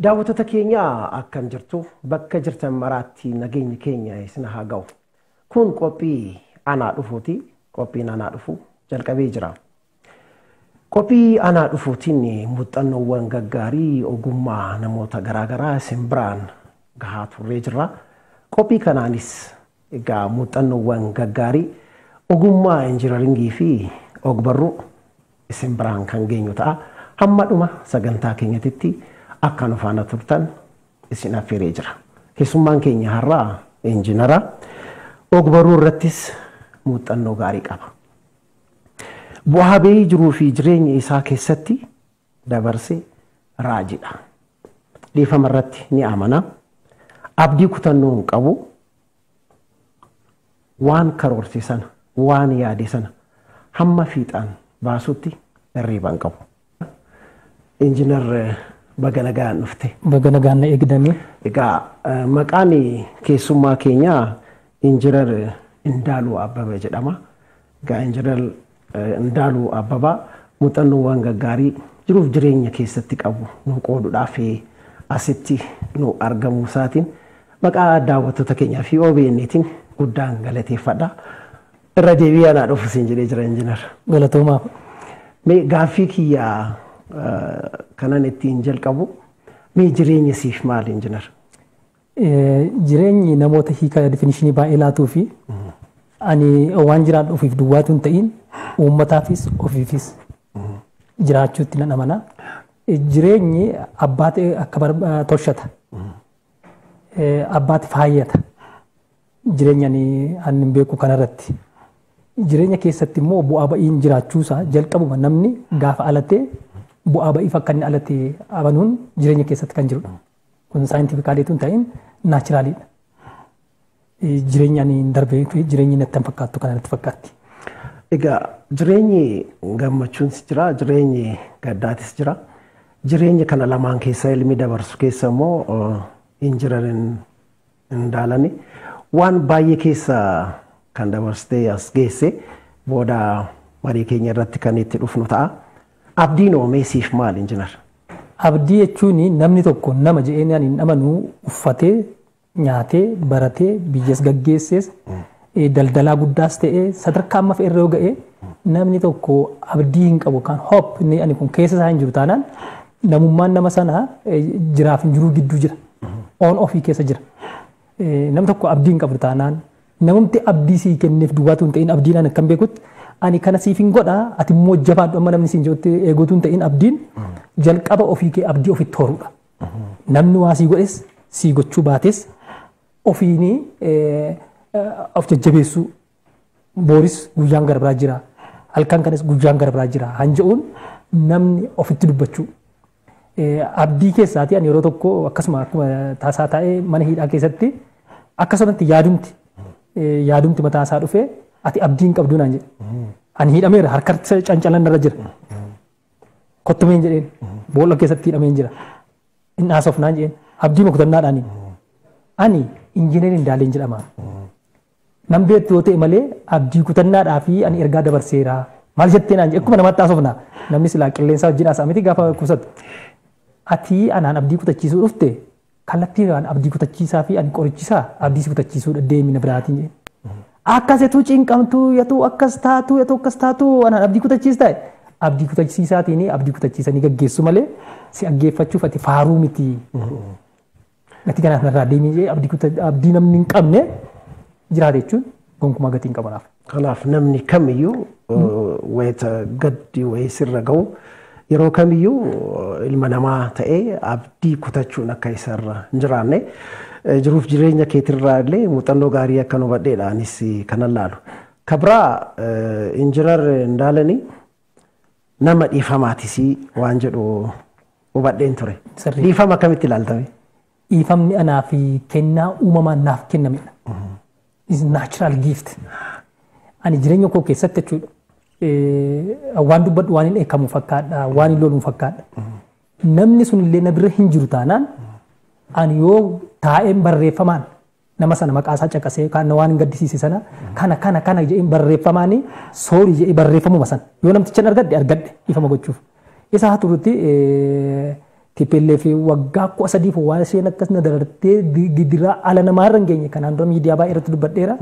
Daawwattoota keenya akkan jirtu bakka jirtan maraatti nageenya keenya isin haa ga'u. Kun qophii anaa dhufuuti. Qophiin anaa dhufu jalqabee jira. Qophii anaa dhufuutiin muuxannoowwan gaggaarii ogummaa namoota garaagaraa isin biraan gahaa turree jirra. Qophii kanaanis egaa muuxannoowwan gaggaarii ogummaa injinaringii fi ogbarruu isin biraan kan geenyu ta'a. Hamma dhuma sagantaa keenyatitti. akka nu turtan isin affeeree jira. Keessummaan keenya har'aa injinara ogbaruu irrattis muuxannoo gaarii qaba. Bu'aa ba'ii jiruu fi jireenya isaa keessatti dabarsee raajidha. Dhiifama irratti ni amana. Abdii kutannoo hinqabu qabu. Waan karoorse sana, waan yaade sana hamma fiixaan baasutti irriiba qabu. Injinar bagalagaan dhufte. Bagalagaan na eegdame. Egaa maqaan keessummaa keenyaa injinar Indaaluu Abbabee jedhama. Egaa injinar Indaaluu Abbabaa muuxannoowwan gaggaarii jiruuf jireenya keessatti qabu nu qooduudhaaf asitti nu argamu isaatiin maqaa daawwattoota keenyaaf fi OBN'tiin guddaan galateeffadha. Irra deebi'aa naa dhufu siin jedhee jira injinar. Galatoomaaf. Gaaffii kiyyaa kanan ittiin jalqabu. Mee jireenyi siif maal injinar? Jireenyi namoota hiika definishinii baay'ee laatuu fi ani waan jiraan ofiif duwwaatu hin ta'in uummataafis ofiifis jiraachuutti nan amanaa. Jireenyi abbaa ta'e akka tolchata. Abbaati faayyata. Jireenya ani hin beeku kanarratti. Jireenya keessatti immoo bu'aa ba'iin jiraachuusaa jalqabuma namni gaafa alatee bu'aa ba'ii akka inni alatti abanuun jireenya keessatti kan jirudha. Kun saayintifikaadii tun ta'in naachiraaliidha. Jireenya ani hin darbeetu jireenyi natti hin fakkaattu kan natti fakkaatti. Egaa jireenyi gammachuunis jira jireenyi gaddaatis jira. Jireenya kana lamaan keessa ilmi dabarsu keessa immoo hin uh, jiran hin daalani. Waan baay'ee keessa kan dabarsitee as geesse booda marii keenya irratti kan itti dhufnu ta'a. Abdiin oomeesiif maal injinar? Abdii jechuun namni tokko nama jedheenyaan hin amanuu uffatee nyaatee baratee biyyas gaggeesses daldalaa guddaas ta'ee sadarkaa amma irra yoo ga'e namni tokko abdii hin qabu kan hoop ani kun keessa isaa hin jiru taanaan namummaan nama sanaa jiraaf hin jiruu gidduu jira. Oon ofii keessa jira. Nam tokko abdii hin qabu taanaan namumti abdii sii kenneef duwwaatu hin abdii abdiidhaan akkam beekutti ani kana siifin godha ati immoo jabaadhu amma namni siin jirutti eeguutu hin ta'in abdiin jalqaba ofii kee abdii ofitti horuudha. Namni waa sii godhes sii gochuu baatees ofiini of jajjabeessuu booris guyyaan garbiraa jira halkan kanas guyyaan garbiraa jira hanja'uun namni ofitti dubbachuu. Abdii keessaatii ani yeroo tokko akkasuma akkuma taasaa taa'ee mana hidhaa keessatti akkasumatti yaadumti yaadumti mataa isaa dhufee. ati abdiin qabdu naan jedhe ani hidhameera harkarsa cancalan irra jira kottumeen jedheen boolla keessatti hidhameen jira hin haasof naan jedheen abdiima ani injineriin daaliin jedhama nan beektu yoo ta'e malee abdii kutannaadhaa fi ani ergaa dabarseeraa, maal jettee naan jedhe akkuma namatti haasofna namni silaa qilleensaa wajjin haasaa miti gaafa kusatu ati anaan abdii kutachiisuu dhufte kallattii abdii kutachiisaa fi ani qorichisaa abdii si kutachiisuu deemi na biraatiin akkasitu cinqamtu akkas taatu yatuu akkas taatu waan abdii kutachiis abdii kutachiisaatiin abdii gaggeessu malee si dhaggeeffachuuf ati faaruu miti. Gati mm-hmm. kanaaf narraa deemii abdii namni hin qabne jiraate gonkumaa gatii hin Kanaaf namni kamiyyuu hmm. eh, wayita gaddi wayii sirra ga'u yeroo kamiyyuu eh, ilma namaa ta'ee abdii kutachuun akka isarra hin jiraanne. Eh, jiruuf jireenya keetirraa illee muuxannoo gaarii akka nu badheedha anis kanan laalu. Kabraa eh, injinar Ndaalanii nama dhiifamaatis waan jedhu hubadheen ture. Dhiifama akkamitti ilaaltame? Dhiifamni anaa fi kennaa uumamaan naaf kennamedha. Mhm. Is natural gift. Ani jireenya koo keessatti jechuudha. Eh, waan dubbadhu waan hin eekamu fakkaadha, waan hin loluun fakkaadha. Mhm. Namni sun illee na bira hin jiru taanaan. Mhm. ani yoo taa'een barreeffamaan nama sana maqaasaa caqasee kan waan hin gaddisiise sana kana kana kana jedhee barreeffamaani soorii jedhee barreeffamuma sana yoo namtichan argadde argadde ifama gochuuf Isa isaa turutti fi waggaa kudha sadiif waan isheen akkas na darartee gidiraa ala namaa irra hin geenye kanaan dura miidiyaa baay'ee irratti dubbadheera.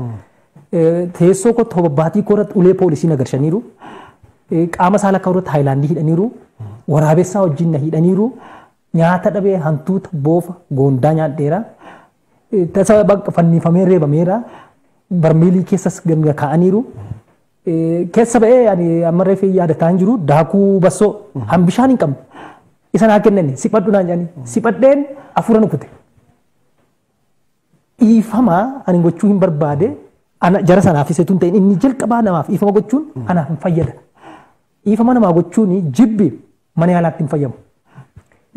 Teessoo koo baatii koo irratti ulee poolisii nagarshaniiru qaama saala akka irratti haayilaandii hidhaniiru waraabessaa wajjin na hidhaniiru. nyaata dhabee hantuuta boofa gondaa nyaadheera. Eh, tasa bakka fannifamee reebameera. Barmeelii keessas ganga kaa'aniiru. Eh, keessa ba'ee ammarree fi yaadataa hin jiru daakuu bassoo han bishaan hin qabne. Isa naa kennani siphadhu naan jedhani siphadheen hafuura nukute. Iifama ani gochuu hin barbaade jara sanaaf isa tun ta'in inni jalqabaa namaaf iifama gochuun anaaf hin fayyada. Iifama namaa gochuun jibbi mana yaalaatti hin fayyamu.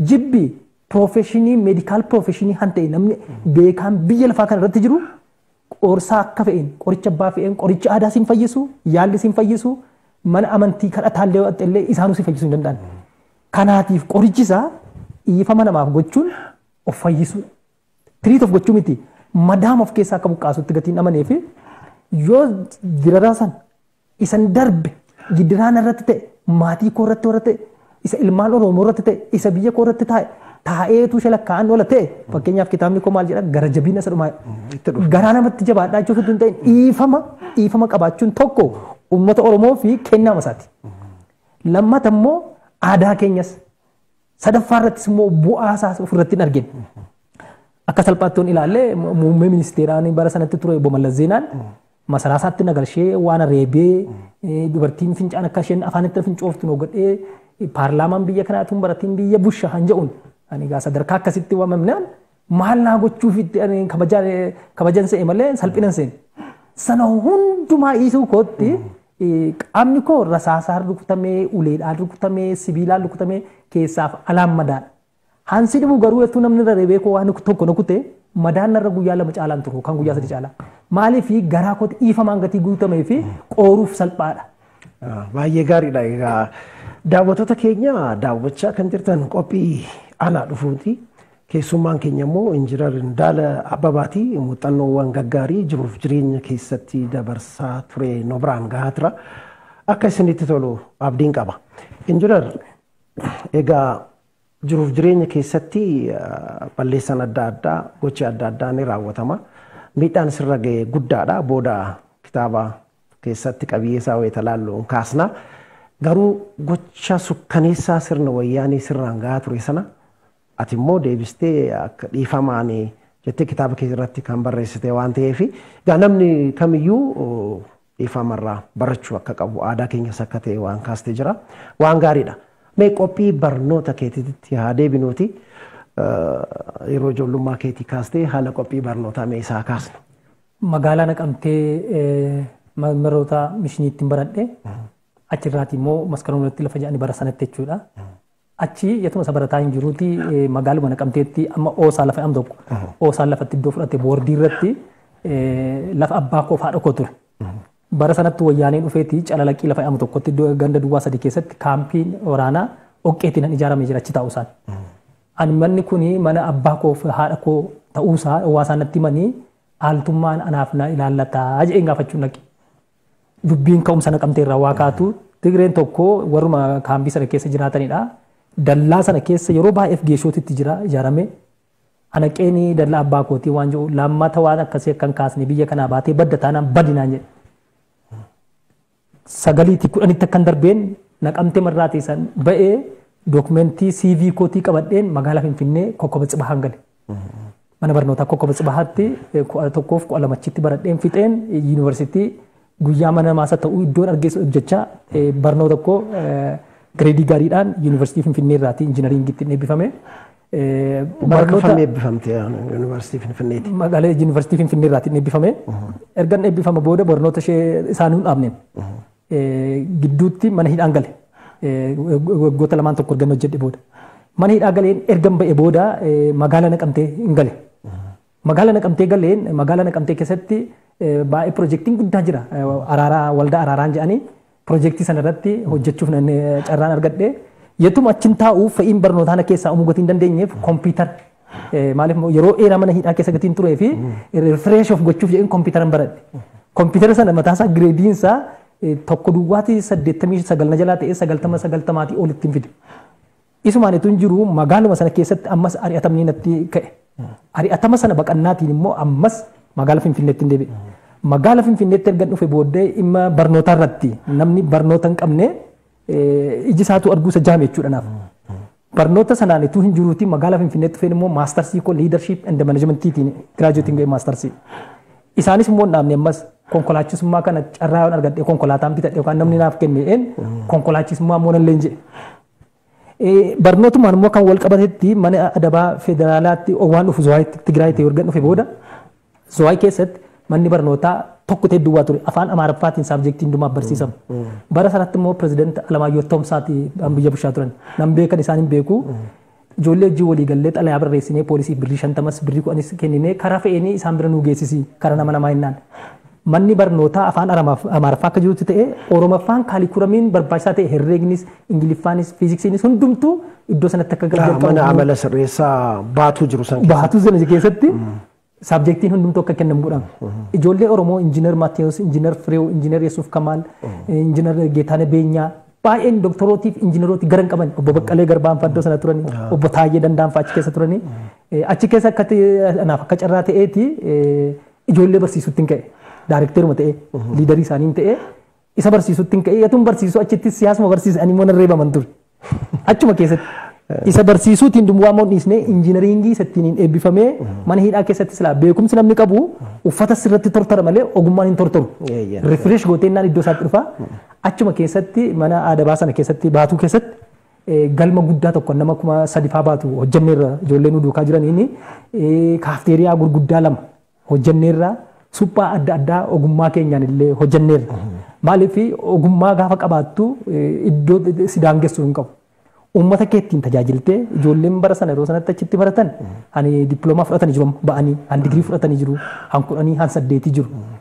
jibbi profeshinii meedikaal profeshinii kan namni beekaan biyya lafaa kan irratti jiru qorsaa akka fe'een qoricha abbaa fe'een qoricha aadaa siin fayyisu yaalli siin fayyisu mana amantii kadhataallee illee isaanu siin fayyisuu hin danda'an. Kanaatiif qorichisaa dhiifama namaaf gochuun of fayyisuu tiriit of gochuu miti madaam of keessaa akka buqqaasutti gatiin amanee fi yoo diraraa san isan darbe gidiraa narratti ta'e maatii koo irratti warra ta'e isa ilmaan Oromoo irratti ta'e, isa biyya koo irratti ta'e, taa'eetu lakkaa'an ola ta'e, fakkeenyaaf kitaabni koo maal jedha gara jabina isa dhumaa garaa namatti jabaadhaa jechuun osoo hin ta'in dhiifama dhiifama qabaachuun tokko uummata Oromoo fi kennaa masaati. Lammata immoo aadaa keenyas sadaffaa irrattis immoo bu'aa isaa ofirratti hin argine. Akka salphaatti yoon ilaalle muummee ministeeraan bara sanatti ture obbo Mallas Zeenaan masaraa isaatti nagarshee waan reebee dubartiin fincaan akka isheen afaanitti fincooftu noo godhee paarlaamaan biyya kanaatuun barattiin biyya busha han jedhuun ani gaa sadarkaa akkasitti waamamnaan maal naa gochuuf itti kabajan se'e malee salphinan se'e sana hundumaa dhiisuu kootti qaamni koo rasaasaa rukutamee uleedhaa rukutamee sibiilaa rukutamee keessaaf alaan madaadha. Hansi dhibu garuu etuu namni raree beekoo waan tokko na kute madaan narra guyyaa lama caalaan turu kan guyyaa sadi caala. Maaliif garaa kootti dhiifamaan gatii guutamee fi qooruuf salphaadha. Baay'ee gaariidha egaa. Daawwattoota keenya daawwachaa kan jirtan qophii aanaa dhufuuti. Keessummaan keenya immoo injinar Ndaala Abbabaati. Muuxannoowwan gaggaarii jiruuf jireenya keessatti dabarsaa ture nobiraan gahaa tura. Akka isinitti tolu abdiin qaba. Injinar egaa jiruuf jireenya keessatti balleessan adda addaa gochi adda addaa ni raawwatama. Miidhaan sirra ga'e guddaadha. Booda kitaaba keessatti qabiyyee isaa wayita laalluun kaasna. Garuu gocha sukkaneessaa sirna wayyaanii sirraan gahaa ture sana ati immoo deebistee akka dhiifamaan jettee kitaaba kee irratti kan barreessite waan ta'eef namni kamiyyuu dhiifamarraa barachuu akka qabu aadaa keenyas akka ta'e waan kaastee jira waan gaariidha. Mee qophii barnoota keetiitti haa deebinuuti yeroo ijoollummaa keetii kaastee haala qophii barnootaa mee isaa kaasnu. Magaalaa naqamtee miroota mishiniitti baradhee hmm. achirraati immoo maskaroomatti lafa jedhanii bara sanatti jechuudha. Achi yatuma isa barataa hin jiruuti magaaluma naqamteetti amma oosaa lafa jedhamu tokko oosaa lafatti iddoo fudhate boordii irratti lafa abbaa koo faadha koo ture. Bara sanatti wayyaanee dhufeeti calalaqii lafa jedhamu tokkotti iddoo ganda duwwaa sadii keessatti kaampiin waraanaa dhoqqeetiin hin ijaaramee jira achi taa'u isaan. Ani manni kuni mana abbaa koo fi haadha koo ta'uu isaa hawaasaa natti himanii aaltummaan anaaf na ilaallataa jedheen gaafachuun dhaqe. dubbiin ka'umsa naqamtee irraa waa kaatu Tigreen tokko warruma kaambii sana keessa jiraatanidha. Dallaa sana keessa yeroo baay'eef geeshootitti jira ijaarame. Anaqeen dallaa abbaa kootii waan jiru lammata waan akkasii akkan kaasne biyya kanaa baatee badda taanaan badi naan jedhe. Sagaliitti kudhanitti akkan darbeen naqamtee marraa teessan ba'ee dookumentii CV kootii qabadheen magaalaa Finfinnee kokkoba cibaa hangale. Mana barnootaa kokkoba cibaatti eh, tokkoof kudha lamachitti baradheen fixeen yuunivarsiitii eh, guyyaa mana namaas ta'u iddoon argeessu jecha barnoo tokko gireedii gaariidhaan yuunivarsiitii Finfinnee irraati injinaringiitti eebbifame. Barnoota eebbifamte yuunivarsiitii Finfinneeti. Magaalee mhm. booda barnoota ishee isaanii hin mhm. gidduutti mana hidhaan gale lamaan tokko ergan hojjedhe booda. Mana hidhaa galeen ba'e booda magaala naqamtee hin gale. Mhm. Magaala naqamtee galeen magaala naqamtee keessatti. baay'ee piroojeektiin guddaa jira. Araaraa waldaa araaraan jedhanii piroojeektii sanarratti hojjechuuf nanne carraan argadhe. Yetuma achiin taa'uuf fa'iin na keessaa uumuu gatiin dandeenyeef kompiitar. maaliif yeroo dheeraa mana hidhaa keessa gatiin turee fi refresh of gochuuf jedheen kompiitaran baradhe. Kompiitara sana mataasaa gireediinsaa tokko duwwaatii saddeettamii sagalna jalaa ta'ee sagaltama sagaltamaatii ol ittiin fide. Isumaan ituun jiru magaaluma sana keessatti ammas ari'atamni natti ka'e. Ari'atama sana baqannaatiin immoo ammas magaala Finfinneetti hin deebi'e. magaalaa Finfinneetti erga dhufe booddee dhimma barnootaa irratti namni barnoota hin qabne iji isaatu arguu isa jaame jechuudha naaf. Barnoota sanaan ituu hin jiruutiin magaalaa Finfinneetti dhufeen immoo maastarsii koo liidarshiip and maanaajimentiitiin giraajuweetiin maastarsii. Isaanis immoo hin dhaabne ammas konkolaachisummaa kana carraa waan argadhee konkolaataan bitadhe yookaan namni naaf kenneen konkolaachisummaa immoo nallee hin jedhe. immoo kan wal qabatetti mana adabaa federaalaatti waan dhufu Zawaayitti Tigraayitti erga dhufe booda Zawaayi keessatti manni barnootaa tokko ta'e duwwaa ture afaan amaaraffaatiin saabjektii hundumaaf barsiisamu bara sanatti immoo pirezidaanti Alamaayyoo Toomsaati an biyya bushaa turan nam beekan isaan hin beeku ijoollee hojii walii gallee xalayaa barreessinee poolisii birrii shantamas birrii kudhanis kenninee karaa fe'eenii isaan bira nuu geessisi karaa nama namaa hinnaan. Manni barnootaa afaan Amaaraffaa akka jirutti ta'e oromaffaan kaalikuramiin barbaachisaa ta'e herreegnis Ingiliffaanis fiiziksiinis hundumtuu iddoo sanatti akka gaggeeffamu. Mana amala sirreessaa baatuu jiru san keessatti. Baatuu sana keessatti saabjektiin hundumtuu akka kennamu godhama. Ijoollee Oromoo injiinar Maatiyus, injiinar Fireew, injiinar Yesuuf Kamaal, injiinar Geetaana Beenyaa baay'een dooktorootiif injiinarooti garan qaban obbo Baqqalee Garbaan faddoo sana turani obbo Taayee Danda'an fa'aa achi keessa turani achi keessa akka anaaf akka carraa ta'eeti ijoollee barsiisuutti hin ka'e daarekteeruma ta'e liidarii isaanii hin ta'e isa barsiisuutti hin ka'e yatuun barsiisu achitti siyaasuma barsiisa ani immoo narree baman ture achuma keessatti. isa barsiisuutiin dumbwaa moon dhiisnee injiinaringii isattiin hin eebbifamee mana hidhaa keessatti silaa beekumsi namni qabu uffata sirratti tortora malee ogummaan hin tortoru. Rifresh gooteennaan iddoo isaatti dhufa. Achuma keessatti mana aadabaa sana keessatti baatuu keessatti galma guddaa tokko nama kuma sadifaa baatu hojjanneerra ijoolleen duukaa jiraniin kaafteeriyaa gurguddaa lama hojjanneerra suphaa adda addaa ogummaa keenyaan illee hojjanneerra. Maaliif ogummaa gaafa qabaattu iddoo si daangessu hin qabu. uummata keettiin tajaajiltee ijoolleen bara sana yeroo sanatti achitti baratan ani dippiloomaa fudhatanii jiru ba'anii an hmm. digirii fudhatanii jiru an kudhanii an saddeetii jiru. Hmm.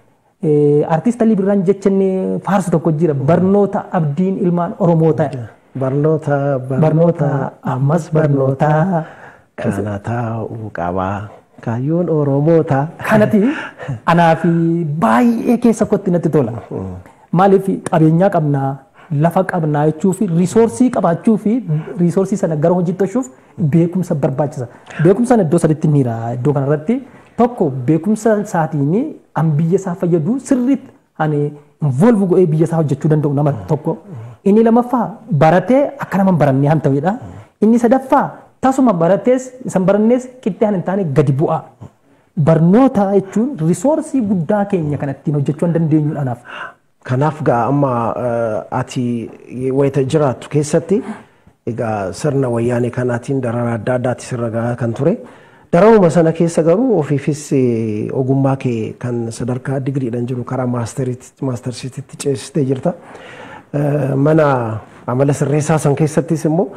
Eh, Artiist Alii Birraan jechanne faarsu tokko jira hmm. barnoota abdiin ilmaan Oromoo ta'e. Barnoota barnoota ammas barnoota kana taa'uu qabaa. Kaayyoon Oromoota. Kanati anaaf fi baay'ee keessa kotti natti tola. Maaliif qabeenyaa qabnaa lafa qabnaa jechuu fi qabaachuu fi riisoorsii sana gara hojiitti beekumsa barbaachisa. Beekumsa iddoo sadiitti ni iddoo kanarratti tokko beekumsa isaatiin biyya isaa fayyadu sirriitti ani involve biyya isaa hojjechuu danda'u nama tokko. Inni lamaffaa baratee akka naman barannee han ta'edha. Inni sadaffaa tasuma baratees isan barannees qixxee hin taane gadi jechuun risoorsii guddaa keenya ittiin hojjechuu Kanaaf gaa amma ati wayita jiraattu keessatti egaa sirna wayyaanee kanaatiin darara adda addaatti sirra gahaa kan ture. Dararuma sana keessa garuu ofiifis ogummaa kee kan sadarkaa digriidhaan jiru karaa maastarsiititti ceesistee jirta. Mana amala sirreessaa san keessattis immoo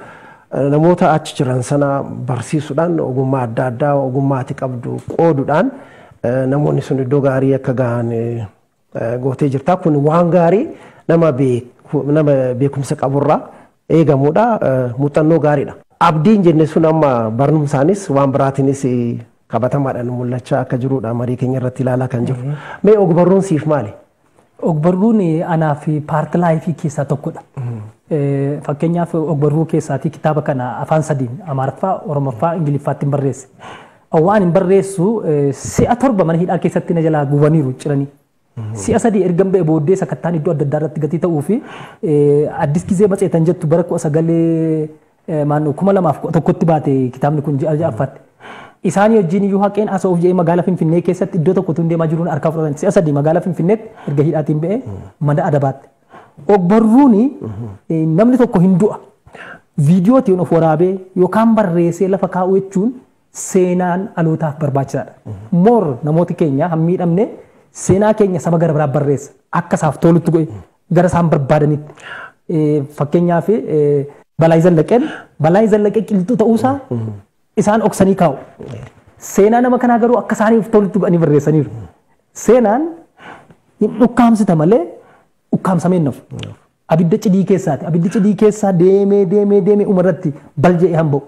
namoota achi jiran sana barsiisuudhaan ogummaa adda addaa ogummaa ati qabdu qooduudhaan namoonni sun iddoo gaarii akka gahan gootee jirta. Kun waan gaarii nama beekumsa qaburraa eegamudha. E, muuxannoo gaariidha. Abdiin jenne sun amma barnoomsaanis waan biraatiinis qabatamaadhaan mul'achaa akka jirudha marii keenya irratti ilaalaa kan jiru. Mm-hmm. Mee ogbarruun siif maali? Ogbarruun e, anaa fi keessaa tokkodha. Mm-hmm. E, fakkeenyaaf ogbarruu keessaatii kitaaba kana afaan sadiin amaarfaa Oromoffaa, Ingiliffaatti barreesse. Waan hin barreessu si'a torba mana hidhaa keessatti na jalaa gubaniiru ciranii. Mhm. Si'a sadii ergan ba'e booddee sakattaan iddoo adda addaa irratti gatii ta'uu fi eh, addis gizee matseetan jettu bara kudha sagalee eh, maannoo kuma lamaaf tokkotti baate kitaabni kun ja'a ja'affaatti. Isaanii wajjin iyyuu haqeen asoof jedhee magaalaa Finfinnee keessatti iddoo tokko tun deemaa jiruun harkaa fudhatan. Si'a sadii magaalaa Finfinneetti erga hidhaatiin ba'e mada mhm. adabaatti. Ogbarruuni mhm. eh, namni tokko hin du'a. Viidiyootiin of waraabee yookaan barreessee lafa kaa'u jechuun seenaan alootaaf barbaachisaadha. Moor namooti keenya hammiidhamne. seenaa keenya saba gara biraa barreessa akka isaaf tolutti gara isaan barbaadanitti fakkeenyaaf balaa zallaqeen balaa zallaqee qilxuu ta'uusaa isaan oksanii kaa'u. Seenaa nama kanaa garuu akka isaaniif tolutti godhanii barreessaniiru. Seenaan hin dhukkaamsita malee dhukkaamsamee hin nafu. Abidda cidii keessaati. Abiddi cidii keessaa deemee deemee deemee umarratti bal jedhee hamba'u.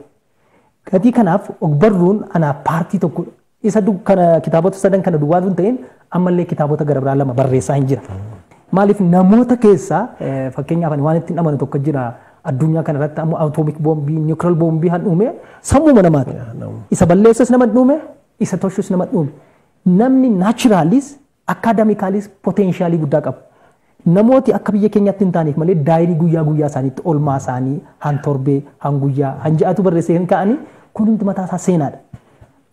Gatii kanaaf ogbarruun anaa paartii tokkodha. isa kana kitaabota sadan kana duwwaa hin ta'in ammallee kitaabota garaagaraa lama barreessaa hin jira. Maaliif namoota keessaa fakkeenyaaf waan ittiin dhamanu tokko jira addunyaa kana irratti ammoo atoomiik boombii niwukiral boombii han dhuume sammuma namaati. Isa balleessus nama dhuume isa tolchus nama dhuume. Namni naachiraalis akaadamikaalis poteenshaalii guddaa qabu. Namooti akka biyya keenyaatti hin taaneef malee daayirii guyyaa guyyaa isaaniitti olmaa isaanii han torbee han guyyaa han ja'atu barreessee hin ka'anii kun hundi mataa isaa seenaadha.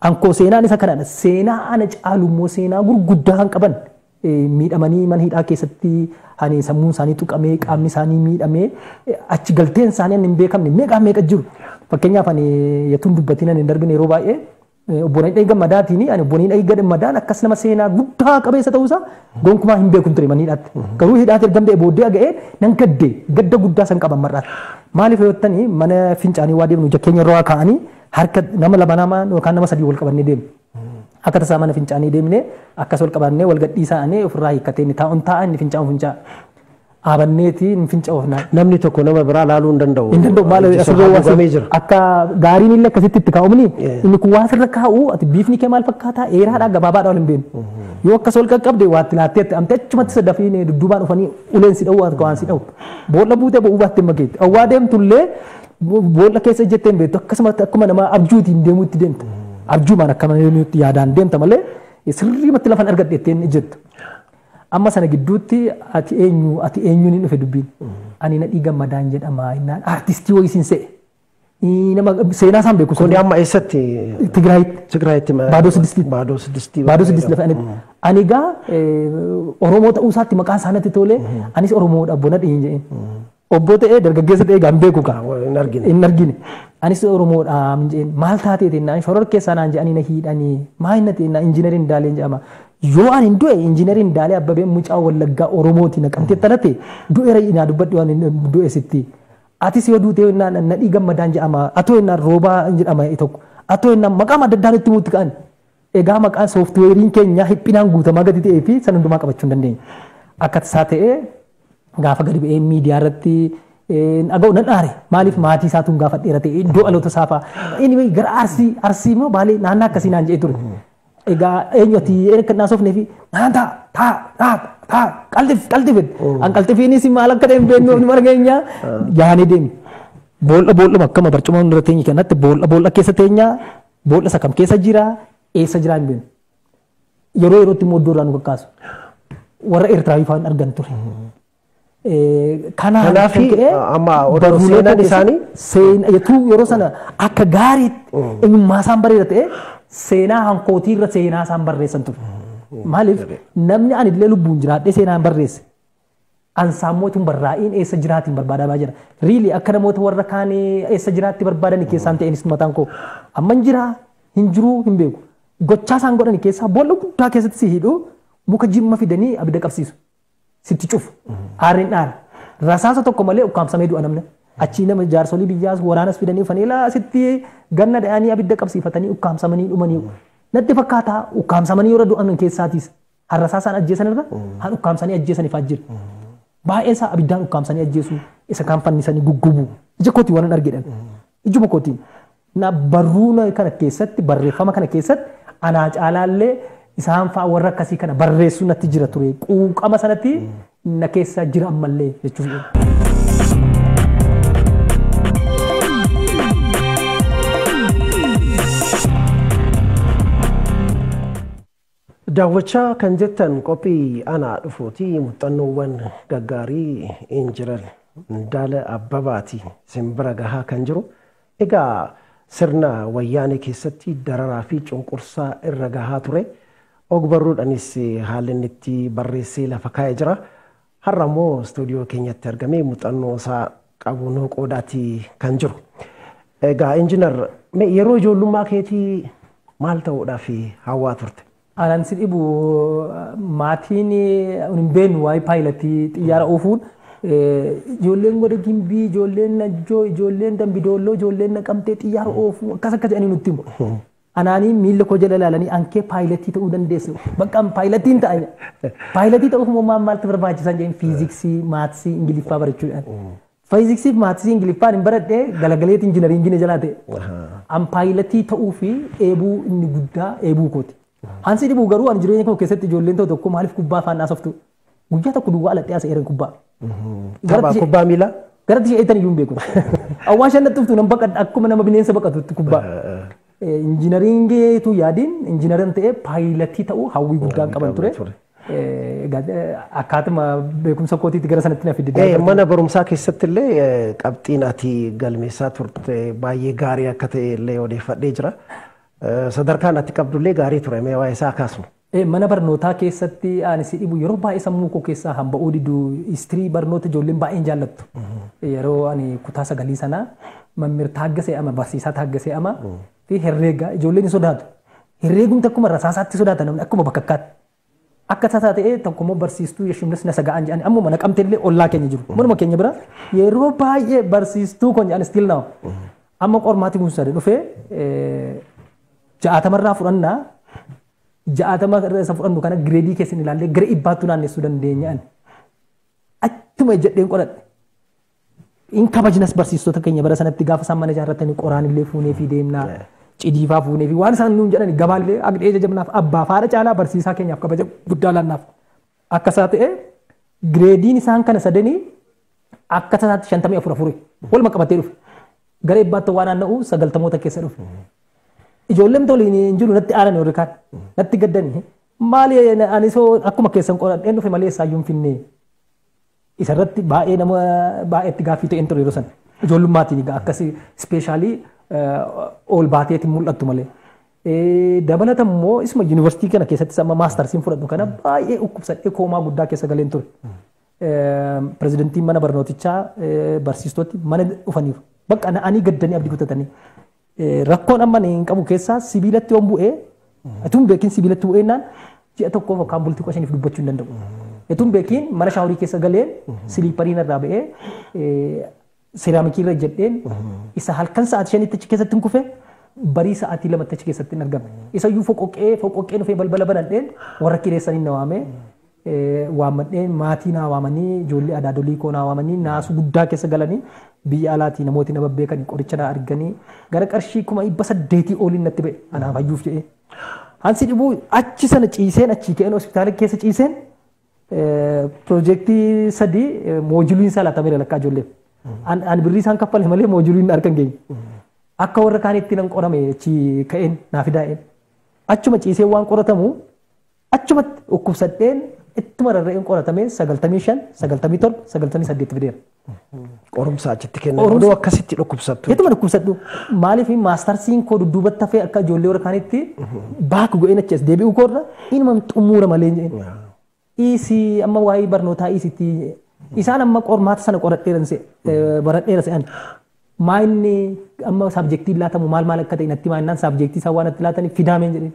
Ankoo seenaan isa kanadha. Seenaa ana caalu immoo seenaa gurguddaa kan qaban e, miidhamanii mana hidhaa keessatti sammuun isaanii tuqamee qaamni isaanii miidhamee e, achi galteen isaanii hin beekamne meeqaa meeqa jiru. Fakkeenyaaf ani yetuun dubbatiin ani hin darbine yeroo baay'ee e, obboon Hidhaa Gammadaatiin ani obboon Hidhaa Gammadaan nama seenaa guddaa qabeessa ta'uusaa gonkumaa hin beekum ture maniidhaatti. Garuu hidhaatti erga ba'e booddee ga'ee nan gaddee gadda guddaa san qaban mar'aatti. Maaliif yoo mana fincaanii waa deemnu jakkeenya irraa kaa'anii harka nama lama nama yookaan nama sadii wal qabannee deemu. Akka tasaa mana fincaanii deemnee akkas wal qabannee wal gadhiisaanee ofirraa hiikkatee ni taa'uun taa'aa inni fincaa'u fincaa'a. Aabanneetii hin fincaa'ofna. Namni tokko nama biraa laaluu hin danda'u. Hin danda'u maal asirra jira. Akka gaariin illee akkasitti itti kaa'umni inni kun waan sirra kaa'u ati biifni kee maal fakkaata dheeraadhaa gabaabaadhaa hin beeknu. Yoo akkas ol qaqqabde itti laattee ati amte achumatti sadafii dudduubaan dhufanii uleen si dha'u waan si dhawu. Boolla buutee bo'uu baattee mageetti. Awwaa deemtullee boolla keessa jetteen beektu akkasumas akkuma namaa abjuutiin itti deemta. Abjuumaan akkama nuti yaadaan deemta malee sirriimatti lafan argadhe ittiin jettu. Amma sana gidduutti ati eenyu ati eenyuun dhufe dubbiin. Hmm. Ani na dhiigammadaan jedhama artistii aartistii wayisiin se'e. Nama seenaa isaan beeku. Kuni amma eessatti? Tigraayitti. Tigraayitti. Baadoo sidistii. Baadoo sidistii. lafa hmm. Ani egaa eh, Oromoo ta'uu isaatti maqaan isaanitti tolee hmm. anis Oromoodha bona dhiin jedheen. obbo ta'ee dargaggeessa ta'ee gaan beeku kaa hin argine. Anis Oromoodhaa maal taatee jennaan shoror keessaa naan je'anii na hiidhanii maal inni jennaan injineriin daalee jedhama. Yoo ani hin du'e injineriin daalee abbabeen mucaa wallaggaa Oromooti na qabtee tanate du'eera naa dubbadhu waan hin du'e sitti. Atis yoo duutee jennaan nadhii gammadaan jedhama atoo jennaan roobaa jedhama tokko atoo jennaan maqaam adda addaan itti muutti ka'an. Egaa maqaan sooftiweeriin keenya hiphinaan guutamaa gadi ta'ee fi san hundumaa qabachuu hin dandeenye. Akka isaa ta'ee gaafa gadi ba'ee miidiyaa irratti dhaga'u nan dhaare maaliif maatii isaa tun gaafa dheerate iddoo dhaloota isaa fa'aa anyway gara arsii arsii moo baalee naannaa akkasii naan jedhee ture egaa eenyu ati akka naa sofnee fi naan taa taa taa taa qalxif qalxifin an qalxifiinis maal akka ta'e hin beeknu ni margeenya yaanee deemu. boolla boolla akkama barcuma hundura teenye kennatti boolla boolla keessa teenyaa boolla isa kam keessa jira eessa jira hin beeknu yeroo yerootti immoo iddoo irraa nu kakkaasu warra Eertiraa fa'aa hin argan ture. Kanaaf amma odoo seenaan isaanii. Yetuu yeroo sana oh. akka gaariitti oh. eenyummaa isaan bareeda ta'e eh. seenaa hankootii seenaa isaan barreessan ture. Oh, Maaliif namni ani illee lubbuun jiraadhee seenaa hin barreesse. Ansaammootiin eh, barraa'een eessa jiraatiin barbaadamaa jira. Riili akka namoota warra kaan eh, eessa jiraatti keessaan mataan koo amma hin jiraa hin jiruu hin beeku. Gochaa isaan godhan keessaa boolla guddaa keessatti si hidhuu muka jimma fidanii abida qabsiisu. sitti cufu aarriin dhaara. Rasaasa tokko malee ukkaamsamee du'anamne achii nama jaarsolii biyyaas waraanas fidanii ufanii ilaa sitti ganna da'anii abidda qabsiifatanii ukkaamsamanii dhumanii. Natti fakkaata ukkaamsamanii yeroo du'an keessaatiis. Harrasaasaan ajjeesan irra ukkaamsanii ajjeesaniif ajjeera. Baay'ee abiddaan ukkaamsanii ajjeesuu isa kaan fannisanii guggubu. Ija kootii warreen argedhan. Ijuma kootiin. Na kana keessatti barreeffama kana keessatti anaa caalaallee isaan fa'a warra akkasii kana barreessuu natti jira ture quuqama sanatti na keessa jira ammallee jechuudha. Daawwachaa kan jettan qophii anaa dhufuuti muuxannoowwan gaggaarii injiral Ndaala Abbabaati simbira gahaa kan jiru. Egaa sirna wayyaanee keessatti dararaa fi cunqursaa irra gahaa ture. og barruudhaanis haalli inni itti barreessee lafa kaa'ee jira. Har'a immoo istuudiyoo keenyatti argamee muuxannoo isaa qabu nuu qoodaati kan jiru. Egaa injiinar yeroo ijoollummaa keetii maal ta'uudhaaf hawaa turte? Anaan si dhibu maatiin hin uh, beeknu waa'ee paayilatii xiyyaara oofuun eh, ijoolleen goda gimbii, ijoolleen najjoo, ijoolleen naqamtee xiyyaara oofuu akkas akka jedhanii nutti himu. Hmm. Anaaniin miilla koo jala ilaalanii ankee paayilatii ta'uu dandeessu. Baqqaan paayilatiin ta'anya. Paayilatii ta'uuf immoo maaltu barbaachisan jeen fiiziksii, maatsii, ingiliffaa barachuudhaan. Fiiziksii fi maatsii ingiliffaan hin baradhee galagalee injiinarii injiina jalaa ta'e. An paayilatii ta'uu fi eebuu inni guddaa eebuu kooti. Hansi dhibuu garuu an jireenya koo keessatti ijoolleen ta'u tokko maaliif kubbaa afaan naasoftu? Guyyaa tokko duwwaa ala dhiyaasa eereen kubbaa. Taphaa kubbaa miilaa? Garatti sheetan iyyuu hin beeku. Awwaa shan natti dhuftu nan baqadha akkuma nama bineensa baqatutti kubbaa. injinariingiitu yaadiin injinaran ta'ee paayilatii ta'uu hawwii guddaa qaban ture. Akkaatuma beekumsa kootiitti gara sanatti na fididee. Mana barumsaa keessatti illee qabxiin ati galmeessaa turte baay'ee gaarii akka ta'e illee odeeffadhee jira. Sadarkaan ati qabdu illee gaarii ture mee waa isaa kaasnu. Mana barnootaa keessatti ani si dhibu yeroo baay'ee sammuu koo keessaa hamba'uu diduu istirii barnoota ijoolleen baay'een jaallattu. Yeroo ani kutaa sagalii sanaa mammir taaggasee ama barsiisaa taaggasee ama fi herreeggaa ijoolleen ni sodaatu. Herreegumti akkuma rasaasaatti sodaata namni akkuma bakkakkaatti. Akka tasaa ta'ee tokkommoo barsiistuu Yesuus na saga'an jedhani ammoo mana qabtellee ollaa keenya jiru. Manuma mhm. keenya biraa yeroo baay'ee barsiistuu kun jedhan still now. Mhm. Amma qormaatti guutuudhaan dhufee ja'atamarraa fudhannaa ja'atama isa fudhannu kana gireedii keessan ilaallee gara ibbaattuu naanneessuu dandeenyaan. achuma jedheen qoradhe in inkabajinas barsiistota keenya bara sanatti gaafa isaan mana jaarrattanii qoraan illee fuunee fi deemnaa cidii faa fuunee fi waan isaan nuun jedhan gabaallee aqdee ija jabnaaf abbaa faara caalaa barsiisaa keenyaaf kabaja guddaa laannaaf akka isaa ta'e gireediin isaan kana sadanii akka isaatti shantamii afur afuri walumaa qabatee dhufe gara ibbaatti waan aanna'u sagaltamoota keessa dhufe ijoolleen toliin hin jiru natti aanan yookaan natti gaddanii maali anisoo akkuma keessan qoran dhufe malee isaayyuun finnee. isarratti baay'ee nama baay'eetti gaaffii ta'een ture yeroo san ijoollummaatti egaa akkasii ispeeshaalii ol baateetti mul'attu malee. Dabalatan immoo isuma yuunivarsiitii kana keessattis amma maastarsiin fudhatu kana baay'ee dhukkubsadhee koomaa guddaa keessa galeen ture. Pirezidantiin mana barnootichaa barsiistootti mana dhufaniif bakka ani gaddanii abdii kutatanii rakkoon amma hin qabu keessaa sibiilatti waan bu'ee atuun beekin sibiilatti bu'ee jennaan ji'a tokkoof yookaan bultii qoshaniif dubbachuu hin danda'u. Etumbekin mana syauri ke sagalen silipari na dabe seramiki ra jedden isa halkan saat shani tach kesatin kufe bari saati lama tach kesatin argame isa yu fok oke fok oke no fe balbala banadden warra kiresani nawame waammadheen maatii naa waamanii ijoollee adaadolii koo naa waamanii naasuu guddaa keessa galanii biyya alaatii namooti na babbeekan qoricha naa arganii gara qarshii kuma dhibba saddeetii oliin natti ba'e anaaf hayyuuf jedhee. Hansi dhibuu achi sana ciiseen achi ka'een hospitaala keessa ciiseen Piroojeektii sadii moojuliin isaa laatamee lakkaa ijoollee. An birrii isaan kaffale malee moojuliin harkan geenye. Akka warra kaan ittiin an qorame achi ka'een naaf daa'een. Achuma ciisee qoratamu dhukkubsadheen ittuma qoratamee sagaltamii shan sagaltamii torba sagaltamii saddeet fideera. Qorumsa achitti kennamu. akkasitti Maaliif koo akka ijoollee warra kaanitti baak go'een achas deebi'u koorra inuma xumuura malee. isii amma waa'ee barnootaa isitti isaan amma qormaata sana qoradheeran eh, baradheera se'an maayinni amma saabjektiin laatamu maal maal akka ta'e natti maayinnaan saabjektii isaa waan natti laatanii fidaameen jedhee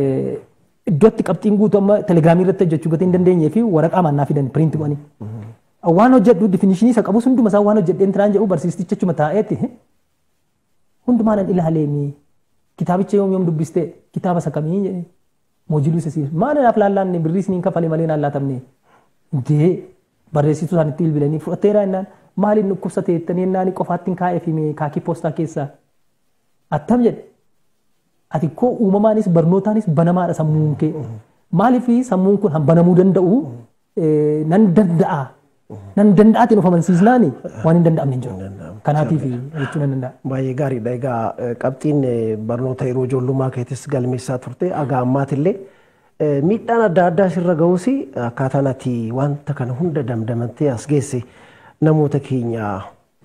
eh, iddootti qabxiin guutuu amma telegiraamii irratti hojjechuu gati hin dandeenyee waraqaa maannaa fidaan piriinti godhanii. Mhm. Waan hojjedhu difinishinii isa qabu hundumaa isaa waan hojjedhee intiraan jedhu barsiisticha chuma taa'eetti hundumaa nan ilaalee kitaabichaa yoom yoom dubbistee kitaaba isa kamii Moojiluu isa siif maal naaf laallanne birrii isiniin kafale malee naan laatamne dee barreessituu isaanitti bilbilanii fudhatteera jennaan maaliin dhukkubsate jettanii jennaan qofaatti hin kaa'ee fi kaakii poostaa keessaa attam jedhe ati koo uumamaanis barnootaanis banamaadha sammuun kee maalif sammuun kun hanbanamuu danda'u nan danda'a hmm. eh, nan danda'atiin ofaman siislaani waan hin danda'amne hin jiru. Kanaatiif jechuun nan danda'a. Baay'ee gaariidha. Egaa qabxiin barnoota yeroo ijoollummaa keettis galmeessaa turte agaa ammaatillee miidhaan adda addaa sirra ga'uus akkaataan ati wanta kana hunda damdamantee as geesse namoota keenya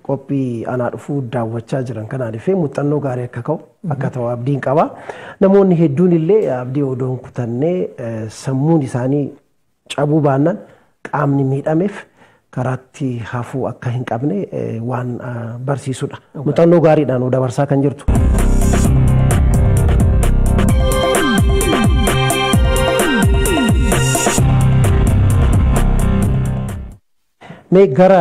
qophii anaa dhufuu daawwachaa jiran kanaan ifee muuxannoo gaarii akka ka'u akka ta'u abdiin qaba. Namoonni hedduun illee abdii odoon kutannee sammuun isaanii cabuu baannaan qaamni miidhameef. karaatti hafuu akka hin qabne waan barsiisudha. Muuxannoo gaariidhaan dabarsaa kan jirtu. Mee gara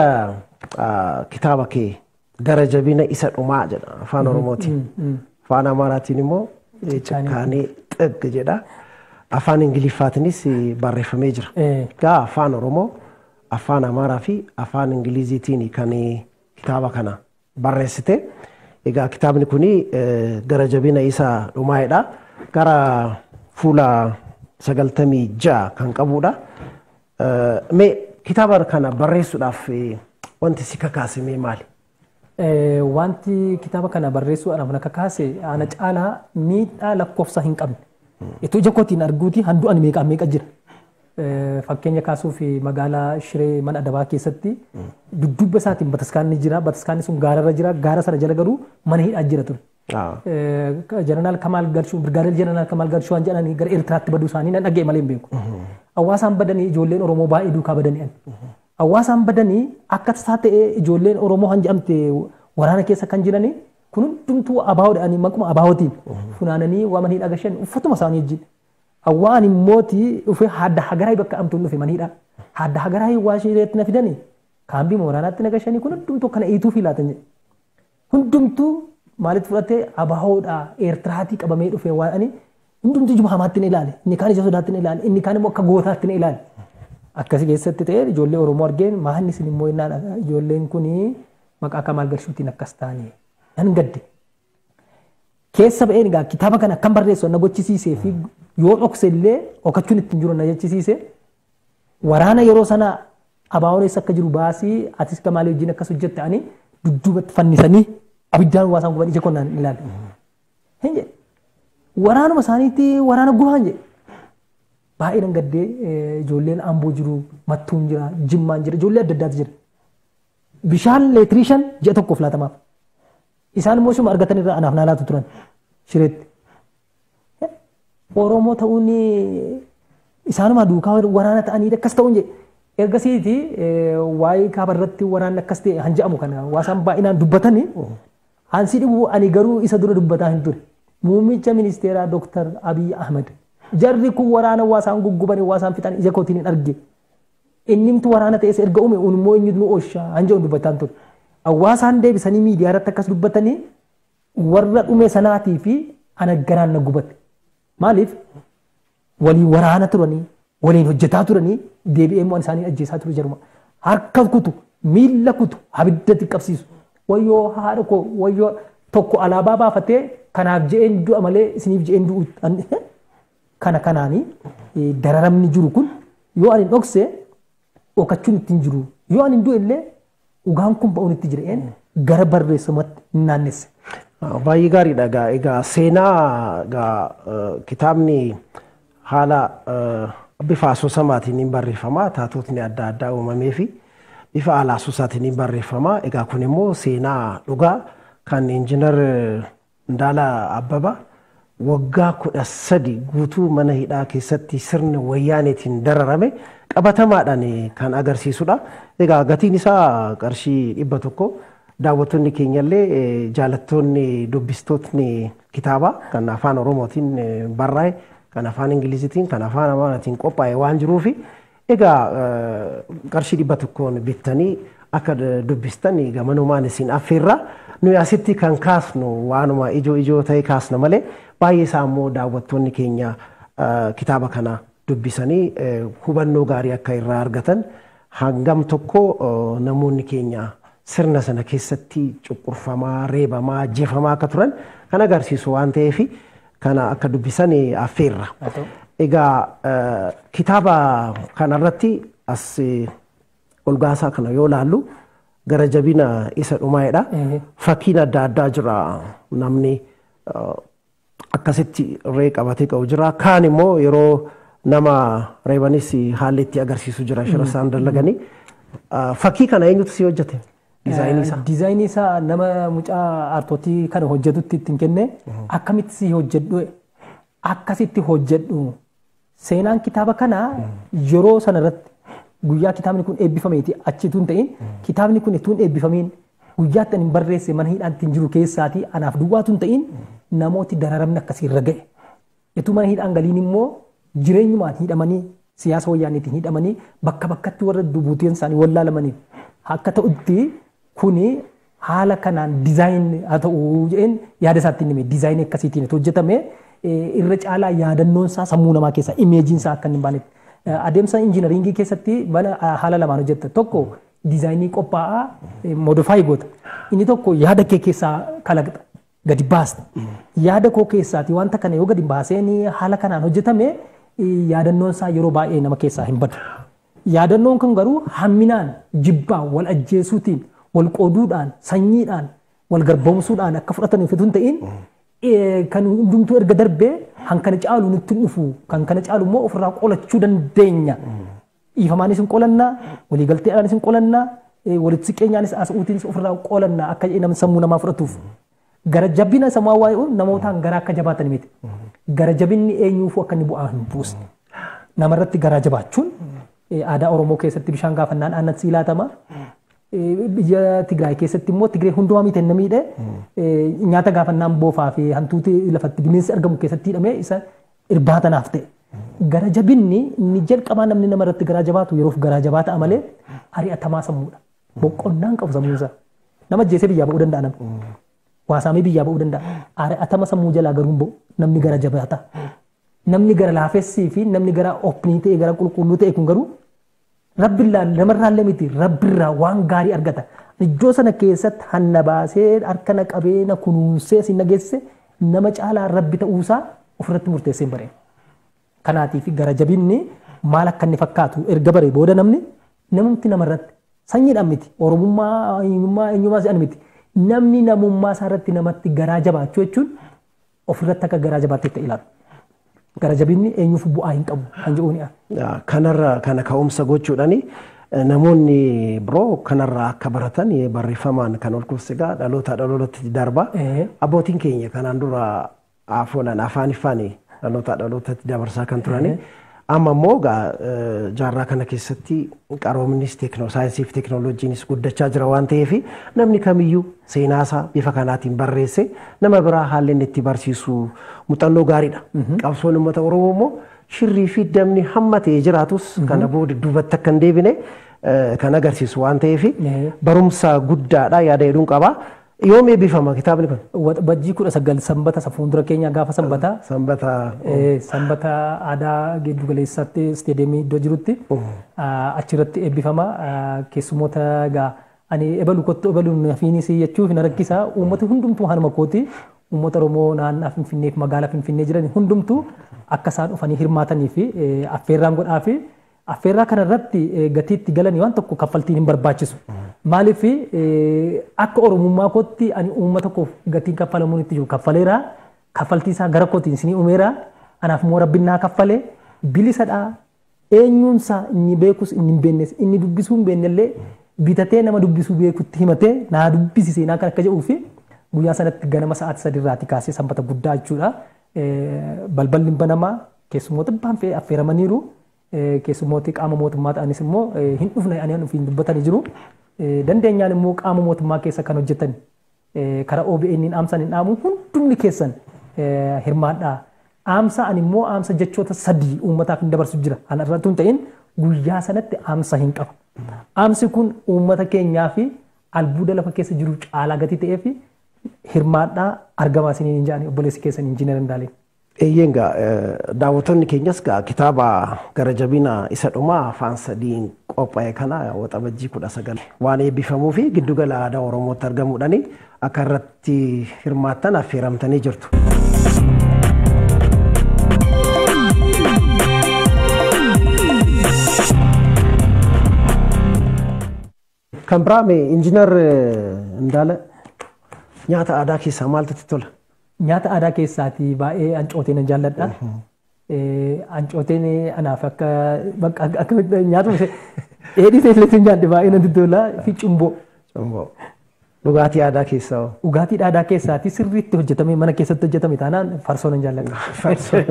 kitaaba kee gara jabina isa dhumaa jedha afaan Oromooti. Afaan Amaaraatiin immoo cakkaanee xëgg jedha. Afaan Ingiliffaatiinis barreeffamee jira. Gaa afaan Oromoo afaan amaaraa fi afaan ingiliziitiin kan kitaaba kana barreessite. Egaa kitaabni kun gara jabina isaa dhumaa'edha. Gara fuula sagaltamii ja'a kan qabudha. Mee kitaaba kana barreessuudhaaf wanti si kakaase mee maali? Wanti kitaaba kana anaaf na kakaase ana caalaa miidhaa lakkoofsa hin qabne. Itoo jakkootiin arguuti handhuu ani meeqa meeqa jira. Eh, fakkeenya kaasuuf magaalaa Shiree mana adabaa keessatti dudduuba isaatiin bataskaanni jira. Bataskaanni sun gaararra jira. Gaara sana jala garuu mana hidhaa jira ture. Ah. Eh, Jeneraal Kamaal Garshoo Birgaadeer Jeneraal Kamaal Galshuu gara Eertiraatti baduu isaanii nan malee hin beeku. Hawaasaan badanii ijoolleen Oromoo baay'ee duukaa badani'an. Hawaasaan badanii akka tasaa ta'e ijoolleen Oromoo han jedhamte waraana keessa kan jiranii kun hundumtuu abaawoo dha'anii maquma abaawootiin funaananii waan manhii dhagashan uffatuma isaanii wajjin. Hawaan immooti dhufe hadda hagaraa bakka amtuun dhufe maniidha. Hadda hagaraa waa na fidanii kaambii mooraanaatti naga shanii kun hundumtu kana iituu filaatan jedhe. Hundumtuu maalitti fudhatee abahoodhaa eertiraatii qabamee dhufe waan ani hundumtuu ijuma hamaatti ni ilaale inni kaan ija sodaatti ni ilaale inni kaan immoo akka gootaatti ni ilaale. Akkasii keessatti ta'ee ijoollee Oromoo argeen maahanni isin immoo innaan ijoolleen kunii maqaa kamal galshuutiin akkas taane nan gadde. Keessa ba'een egaa kitaaba kana akkam barreessu na gochisiisee fi yoo dhokse illee okachuun ittiin jiru na jechisiise waraana yeroo sanaa abaa'olees akka jiru baasii atis ka maalii wajjin akkas hojjette ani dudduubatti fannisanii abiddaan waasaan guban ija konnaan ilaalle. waraanuma isaaniitti waraana gubaan jedhe baay'inaan gaddee eh, ijoolleen amboo jiru mattuun jira jimmaan jira ijoollee adda addaatu jira. Bishaan leetirii shan ji'a tokkoof laatamaaf. Isaan immoo isuma argatan irraa anaaf naalatu turan shireetti. Oromoo ta'uun isaanuma duukaa waraana ta'anii akkas ta'uun jee. Ergasiiti eh, waa'ee kaaba irratti waraanni akkas ta'e han jedhamu kana baay'inaan dubbatanii hansi dhibu ani garuu isa dura dubbataa hin ture. Muummicha ministeeraa Dooktar Abiy Ahmed jarri kun waraana waasaan guggubanii waasaan fixan ija kootiin hin arge. Innimtu waraana ta'es erga uume unimmoo inni nu oolsha han dubbataa dubbataan ture. Hawaasaan deebisanii miidiyaa irratti akkas dubbatanii warra dhume sanaatii fi ana gubate. maaliif walii waraana turanii waliin hojjetaa turanii deebi'ee immoo isaanii ajjeesaa turu jaruma harka kutu miila kutu abiddatti qabsiisu wayyoo haadha koo wayyoo tokko alaabaa baafatee kanaaf je'een du'a malee isiniif je'een du'u kana kanaanii dararamni jiru kun yoo ani dhokse dhokachuun ittiin jiru yoo ani du'e illee dhugaan kun ba'uun itti jireen gara barreessumatti naannesse. Ah, Baay'ee gaariidha egaa. Egaa seenaa egaa eh, kitaabni haala eh, bifa asoosamaatiin barreeffama. Taatotni adda addaa uumamee fi bifa haala asoosaatiin barreeffama. Egaa kun immoo seenaa dhugaa kan injiinar eh, Ndaala Abbabaa waggaa kudha sadii guutuu mana hidhaa keessatti sirni wayyaaneetiin dararame qabatamaadhaan kan agarsiisudha. Egaa gatiin isaa qarshii dhibba tokko. daawwattoonni keenyallee eh, jaalattoonni dubbistootni kitaaba kan afaan Oromootiin eh, barraa'e kan afaan Ingilizitiin kan afaan Amaaraatiin qophaa'e waan jiruuf egaa eh, qarshii dhibba tokkoon bittanii akka dubbistan gamanumaan isin affeerra nuyi asitti kan kaasnu waanuma ijoo ijoo ta'e kaasna malee baay'ee isaa immoo daawwattoonni keenya kitaaba kana dubbisanii hubannoo gaarii akka irraa argatan hangam tokko namoonni keenya sirna sana keessatti cuqqurfamaa, reebamaa, jeefamaa akka turan kan agarsiisu waan ta'eef kana akka dubbisan affeerra. Egaa eh, kitaaba kanarratti as eh, olgaasaa kana yoo laallu gara jabina isa dhumaa'edha. Fakkiin adda addaa jira namni eh, akkasitti ree qabatee qabu jira. Kaan immoo yeroo nama reebanis haalli itti agarsiisu jira shira mm. isaan dallaganii. Mm. Fakkii kana eenyutu si hojjete? Dizaayinii isaa. Dizaayinii isaa nama mucaa aartootii kana hojjetutti ittiin kenne mhm. akkamitti si hojjedhu akkasitti hojjedhu seenaan kitaaba kana mhm. yeroo sanarratti guyyaa kitaabni kun eebbifameeti ta'in mhm. kitaabni kun ittuun eebbifameen guyyaatti ani barreesse mana hidhaan jiru keessaatii anaaf duwwaatuun ta'in namooti dararamni akkasii irra ga'e. Ituu mana hidhaan galiin immoo jireenyumaan hidhamanii siyaasa hidhamanii bakka bakkatti warra dubuuteen isaanii akka ta'utti kuni haala kanaan diizaayinii haa ta'u jedheen yaada isaatti himee diizaayinii akkasiitiin hojjetame irra caalaa yaadannoon sammuu namaa keessa imeejiin isaa akka hin baanetti. Adeemsa keessatti haala lamaan Tokko diizaayinii qophaa'aa goota. Inni tokko yaada kee keessaa Gadi mm. Yaada koo keessaati wanta kana yoo gadi baaseen haala kanaan hojjetame yaadannoon yeroo baay'ee nama keessaa hin badu. Yaadannoon garuu hamminaan jibbaa wal ajjeesuutiin wal walqooduudhaan sanyiidhaan wal walgarboomsuudhaan akka fudhataniif utuu hin ta'in kan hundumtuu erga darbee kan kana caalu nutti dhufu kan kana caalu immoo ofirraa qolachuu dandeenya. Dhiifamaanis hin qolanna waliigalteedhaanis hin qolannaa walitti siqeenyaanis asa'uutiinis ofirraa qolannaa akka namni sammuu namaa fudhatuuf. Gara jabina samaa waa'ee namootaan garaa akka jabaatan miti. Gara jabinni eenyuufuu akka inni bu'aa hin buusne. Namarratti garaa jabaachuun aadaa Oromoo keessatti bishaan gaafannaan aannan siilaatama. biyya Tigraay keessatti immoo Tigree hundumaa miti hin miidhe hmm. nyaata gaafannaan boofaa fi hantuuti lafatti bineensi argamu keessatti hidhamee isa irbaatanaaf ta'e. Hmm. Gara jabinni inni jalqabaa namni nama irratti garaa jabaatu yeroof garaa jabaa ta'a malee ari'atamaa sammuudha. Hmm. Boqqonnaan qabu sammuusa. Nama jeesee biyyaa ba'uu danda'a namni. Waasaamee biyyaa ba'uu danda'a. Ari'atama sammuu jalaa garuu ba'u namni gara jabaata. Namni gara laafessii fi namni gara oopinii ta'e gara qulqulluu ta'e kun garuu rabbi illaa Rabbiillaan namarraallee miti rabbiirraa waan gaarii argata. Ijoo sana keessatti hanna baasee harkana na kunuunsee si nageessise nama caalaa rabbi ta'uusaa ofirratti murteessee hin bareedu. Kanaatiif gara jabinni maal akka inni fakkaatu erga baree booda namni namumti namarratti sanyiidhaan miti oromummaa eenyummaa eenyummaa si'an namni namummaa isaarratti namatti garaa jabaachuu jechuun ofirratti akka garaa jabaattee ta'e ilaalu. Gara jabinni eenyuuf bu'aa hin qabu kan jedhuuni. Kanarra kana ka'umsa gochuudhaani namoonni biroo kanarraa akka baratan barreeffamaan kan ol kubsigaa dhalootaa dhalootatti darba. Abbootiin keenya kanaan dura afoolaan afaan ifaan dhalootaa dhalootatti dabarsaa kan turani. amma immoo jaarraa kana keessatti qaroominis saayinsii fi teeknooloojiinis guddachaa jira waan ta'eef namni kamiyyuu seenaasaa bifa kanaatiin barreesse nama biraa haalli inni itti barsiisu muuxannoo gaariidha. Qabsoon uummata Oromoo immoo shirrii fi damni hamma ta'e jiraatus kana booda duubatti akka hin deebine kan agarsiisu waan ta'eef barumsa guddaadha yaada hedduun qaba. Yoom eebbifamaa kitaabni kun? Bajjii kudha sagal sanbata fuuldura keenya gaafa sanbataa. Ah, sanbataa. Eh, sanbata aadaa giddu galeessaatti iddoo jirutti oh. ah, achirratti eebbifamaa ah, keessumoota egaa ani ebalu kottu ebaluun nafiinis jechuuf na rakkisa uummata hundumtuu hanuma kooti uummata Oromoo naannaa Finfinneef magaalaa Finfinnee jiran hundumtuu akka isaan dhufanii hirmaatanii fi eh, affeerraan godhaa fi affeerraa kana irratti eh, gatiitti galanii waan tokko kaffaltiin hin barbaachisu. Maaliif eh, akka oromummaa kootti ani uummata tokkoof gatiin kaffalamuun itti jiru kaffaleera. Kaffaltii isaa gara kootiin isinii uumeera. Anaaf immoo rabbiin naa kaffale. Bilisadhaa eenyuunsaa inni beekus inni hin beeknes inni dubbisuu hin beeknellee bitatee nama dubbisuu beekutti himatee naa dubbisisee naa kan akka jedhuu fi guyyaa sanatti ganama sa'aatii sadirraati kaasee sanbata guddaa jechuudha. Eh, balballi banamaa keessummoota baanfee affeeramaniiru. Eh, keessummooti qaama ta'anis immoo eh, hin dhufne ani hin dubbatanii jiru. Dandeenyaan immoo qaama mootummaa keessa kan hojjetan karaa OBN hin dhaamsan hin dhaamu hundumni keessan hirmaadhaa. Dhaamsa ani immoo dhaamsa jechoota sadii uummataaf hin dabarsu jira. ta'in guyyaa sanatti hin qabu. kun uummata keenyaa fi albuuda lafa keessa jiru caalaa gatii ta'ee fi hirmaadhaa argamaa isiniin hin jaani obboleessi keessan hin jiina egaa eh, daawwattoonni keenyas egaa kitaaba gara jabina isa dhumaa afaan sadiin qophaa'e kana waxabajjii kudha sagal waan eebbifamuu fi giddugala aadaa oromootti argamuudhaan akka irratti hirmaattan affeeramtanii jirtu. Kan biraame injineer eh, Ndaala nyaata aadaa keessaa maaltu tola? nyaata aadaa keessaati baay'ee ancooteen hin jaalladha. Ancooteen anaaf akka akka nyaata dheedhii ta'e illee hin jaalladhe baay'ee nan tola fi cumboo. Cumboo. Dhugaatii aadaa keessaa Dhugaatii aadaa keessaati sirriitti hojjetame mana keessatti hojjetame taanaan farsoon hin jaalladha. Farsoo.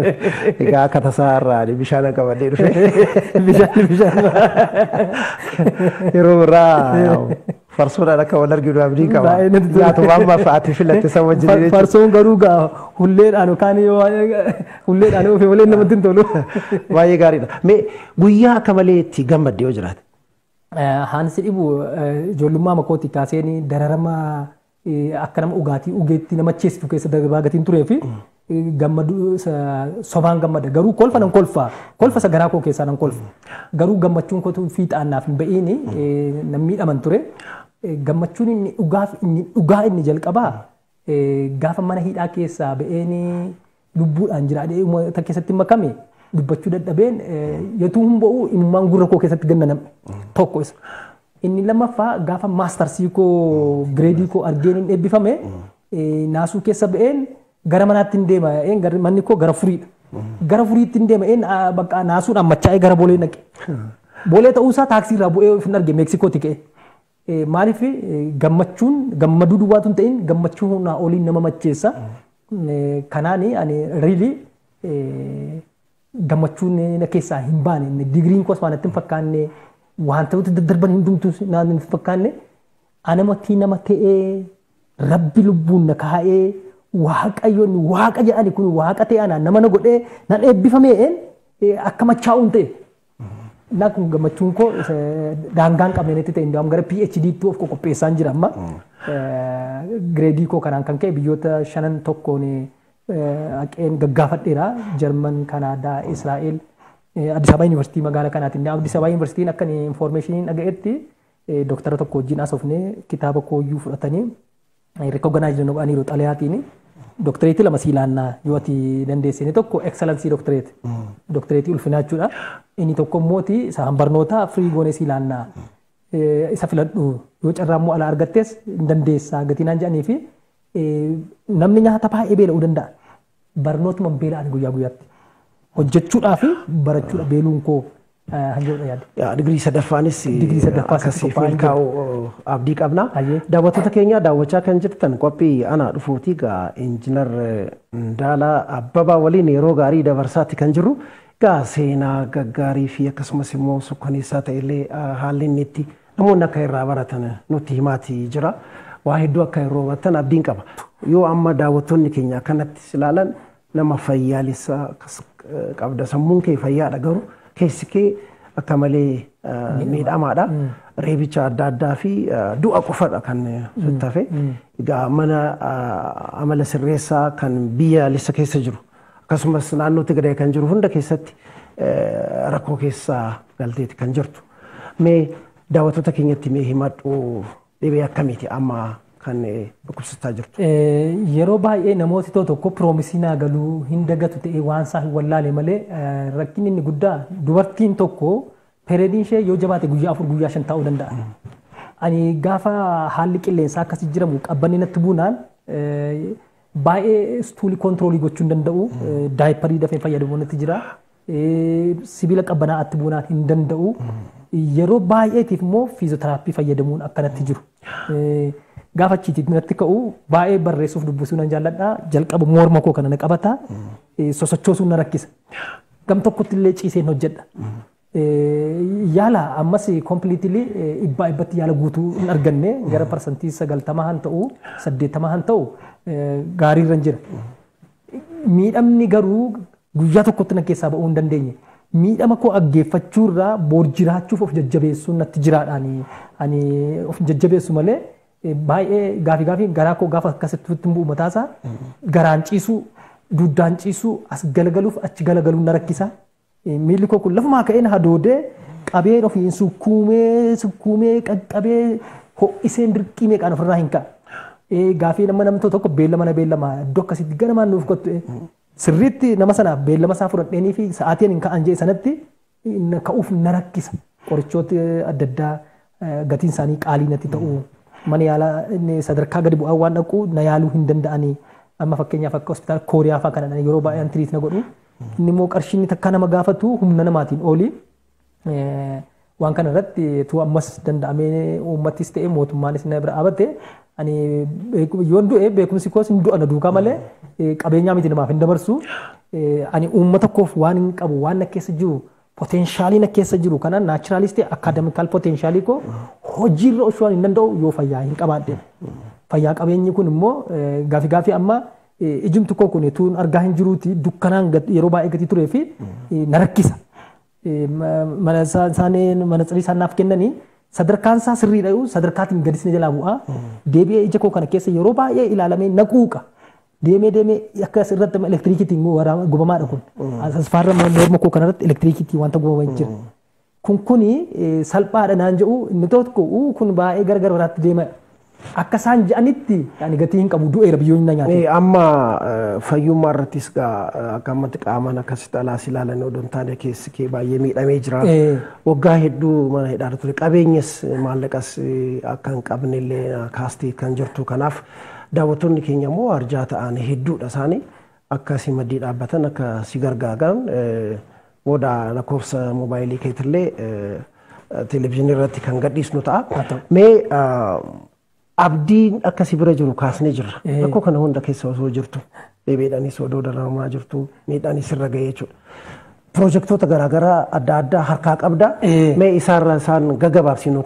Egaa akka tasaa irraa bishaan akka malee dhufe. Bishaan bishaan. Yeroo birraa farsuudha akka wal arginu abdii qaba. Nyaatumaan mafaati filatte san wajjin jechuudha. Farsoon garuu gaa hulleedhaan yookaan hulleedhaan ofii waleen namatti hin tolu. Baay'ee gaariidha. Mee guyyaa akka malee itti gammadde yoo jiraate. Haansi dhibu ijoollummaa makooti kaaseen dararama akka nama dhugaatii dhugeetti nama cheessitu keessa darbaatiin turee fi sobaan gammada garuu kolfa nan kolfa kolfa sagaraa koo keessaa nan kolfa garuu gammachuun kootu fiixaannaaf hin ba'iin namni miidhaman ture. Eh, gammachuun inni dhugaaf inni dhugaa inni jalqabaa eh, gaafa mana hidhaa keessaa ba'een lubbuudhaan jiraadhee uummata keessatti makame dubbachuu dadhabeen eh, yotuu hin ba'u imummaan gurra koo keessatti gannaname tokko isa. Inni lammaffaa gaafa maastarsii koo gireedii koo argeen hin eebbifame naasuu keessa ba'een gara manaatti hin deema jedheen manni koo gara furiidha. Gara furiitti hin deema jedheen ah, naasuudhaan machaa'ee gara boolee naqe. Hmm. Boolee ta'uusaa taaksii irraa bu'ee hin arge Meeksikootti ka'e. Eh, maaliif eh, gammachuun gammaduu duwwaatu hin ta'in oliin nama macheessa. Mm-hmm. Eh, Kanaan ani riili gammachuun keessaa hin baane digiriin koos waan ittiin fakkaanne wantoota daddarban hundumtuu naan nama ta'ee rabbi lubbuun na kaa'ee waaqa jedhani kun waaqa ta'e anaa nama na godhee nan eebbifamee akkama chaa'uun ta'e. Inni kun gammachuun koo daangaan qabneetti ta'e indiwaan gara tu of qopheessaan jira amma. Gireedii ko kanan kan ke ka'e biyyoota shanan tokkoon haqeen gaggaafadheera. kanat ini. Adi Addis Ababa nak magaalaa information ini agak erti. Doktor infoormeeshiniin dhaga'etti doktara kitab wajjin haasofnee kitaaba kooyyuu fudhatanii rikooganaayizinii ba'aniiru ini. Dooktareetii lama sii yoo ati dandeesse inni tokko eksalensii dooktareeti. Mm. Dooktareetii ulfinaachuudha. Inni tokko immoo saahan barnootaa 'Free goonee sii mm. eh, Isa filadhu uh, yoo carraa immoo alaa argattes hin dandeessa gatii fi eh, namni nyaata baay'ee beela'uu danda'a. Barnootuma beela'a, guyyaa guyyaatti. Hojjechuudhaa fi barachuudha beeluun koo Digrii saddaffaanis Afriikaa'u abdii qabna. Daawwattoota keenya daawwachaa kan jirtan qophii ana dhufuuti gaa injinar Ndaalaa Abbabaa waliin yeroo gaarii dabarsaatti kan jirru gaa seenaa gaggaarii fi akkasumas immoo sukkanneessaa ta'ellee haalli inni itti namoonni akka irraa baratan nutti himaati jira. Waa hedduu akka hin roobatan abdiin qaba. Yoo amma daawwattoonni keenya akkanatti ilaalan nama fayyaalessaa qabda sammuun kee fayyaadha garuu. keessikee akka malee miidhamaadha. Mm. Reebicha adda addaa fi du'a qofadha kan mm. eh, sitti hafe. Mm. Egaa mana amala sirreessaa kan biyyaalessa keessa jiru akkasumas naannoo Tigraay kan jiru hunda keessatti rakkoo keessa galteeti kan jirtu. Mee daawwattoota keenyatti mee himadhu dhibee akkamiiti amma kan eh, dhukkubsataa jirtu. Eh, yeroo baay'ee namooti tokko piroomisii naa galuu hin dagatu ta'ee waan isaa hin wallaale malee eh, rakkinni inni guddaa dubartiin tokko pereediin ishee yoo jabaate guyyaa afur guyyaa shan ta'uu danda'a. Ani gaafa haalli qilleensaa akkasii jiramu qabbanni natti buunaan baay'ee istuulii koontiroolii gochuu danda'u. Daayiparii dafee natti Sibiila qabbanaa buunaan hin danda'u. Hmm. Yeroo baay'eetiif immoo fayyadamuun akkanatti jiru. gaafachiiti natti ka'u baay'ee barreessuuf dubbisuu nan jaalladha jalqaba morma koo kana na qabata mm. eh, sosochoosuu na rakkisa gam tokkotti illee ciiseen hojjedha. Mm. Eh, yaala ammas kompiliitili eh, ibbaa ibbatti yaala guutuu hin arganne mm. gara parsantii sagaltamaa han ta'u saddeettamaa han ta'u gaariirra jira. Miidhamni garuu guyyaa tokkotti na keessaa ba'uu hin dandeenye. miidhama koo dhaggeeffachuurraa boor jiraachuuf of jajjabeessuun natti jiraadhaan ani of jajjabeessu malee. baay'ee gaafi gaafi garaa koo gaafa akkasitti bu'u mataasaa garaan ciisuu duddaan ciisuu as galagaluuf achi galagaluun na rakkisa miilli koo kun lafumaa ka'een hadoodee qabee ofiin sukkuumee sukkuumee qaqqabee ho'iseen dirqii meeqaan ofirraa hin ka'a gaafii nama namni tokko beellama na beellama iddoo akkasitti gara maal nuuf kottu sirriitti nama sana beellama isaa fudhadheenii fi sa'aatiin hin ka'an jee sanatti ka'uuf na rakkisa qorichoota adda addaa gatiin isaanii qaalii natti ta'uu. mana yaalaa sadarkaa gadi bu'aa waan dhaqu na yaaluu hin danda'anii amma fakkeenyaaf akka hospitaala kooriyaa fa'aa yeroo baay'ee antiriit na godhu inni moo qarshiin takka nama gaafatu humna namaatiin oolii eh, waan kana irratti eh, tu'u ammas danda'amee uummattis ta'e mootummaanis na bira dhaabate ani eh, yoon du'e beekumsi koos hin du'a duukaa malee qabeenyaa miti namaaf hin dabarsu ani uummata koof waan hin qabu waan na keessa jiru poteenshaalii na keessa jiru kana naachiraalistee akaademikaal poteenshaalii koo hojiirra osoo hin danda'u yoo fayyaa hin qabaadde fayyaa qabeenyi kun immoo gaafi gaafi amma ijum tokko kun tuun argaa hin jiruuti dukkanaan yeroo baay'ee gatii turee fi na rakkisa. Mana isaaniin mana tsirii isaan naaf kennanii sadarkaan isaa sirrii dha'u sadarkaatiin gadisni jalaa bu'aa deebi'ee ija koo kana keessa yeroo baay'ee ilaalamee naquuqa. Deemee deemee akka asirratti elektiriikiitiin gubamaadha kun. Asfaarra morma koo kanarratti elektiriikiitiin wanta gubamaa jira. kun kuni salphaadha naan jedhu inni tokko kun baay'ee gargar biraatti deema Akka isaan je'anitti gatii hin qabu du'eera biyyoon na nyaate. Amma fayyummaa irrattis gaa akka ammatti qaamaan akkasitti alaas ilaalan odoo hin taane keessi kee baay'ee miidhamee jira. Waggaa hedduu mana hidhaa ture qabeenyas maallaqas akka hin qabne illee kaastee kan jirtu kanaaf daawwattoonni keenya immoo arjaa ta'an hedduudha isaanii akka si maddii dhaabbatan akka si gargaaran. Odaa lakkoofsa moobaayilii keetillee televezyiinii irratti kan gadhiisnu ta'a. Mee abdiin akkasii bira jiru kaasnee jirra. Rakkoo kana hunda keessa osoo jirtu deebiidhaanis odoo dararamaa jirtu miidhaanis irra ga'ee jechuudha. Piroojektota garaagaraa adda addaa harkaa qabda. Mee isaarra isaan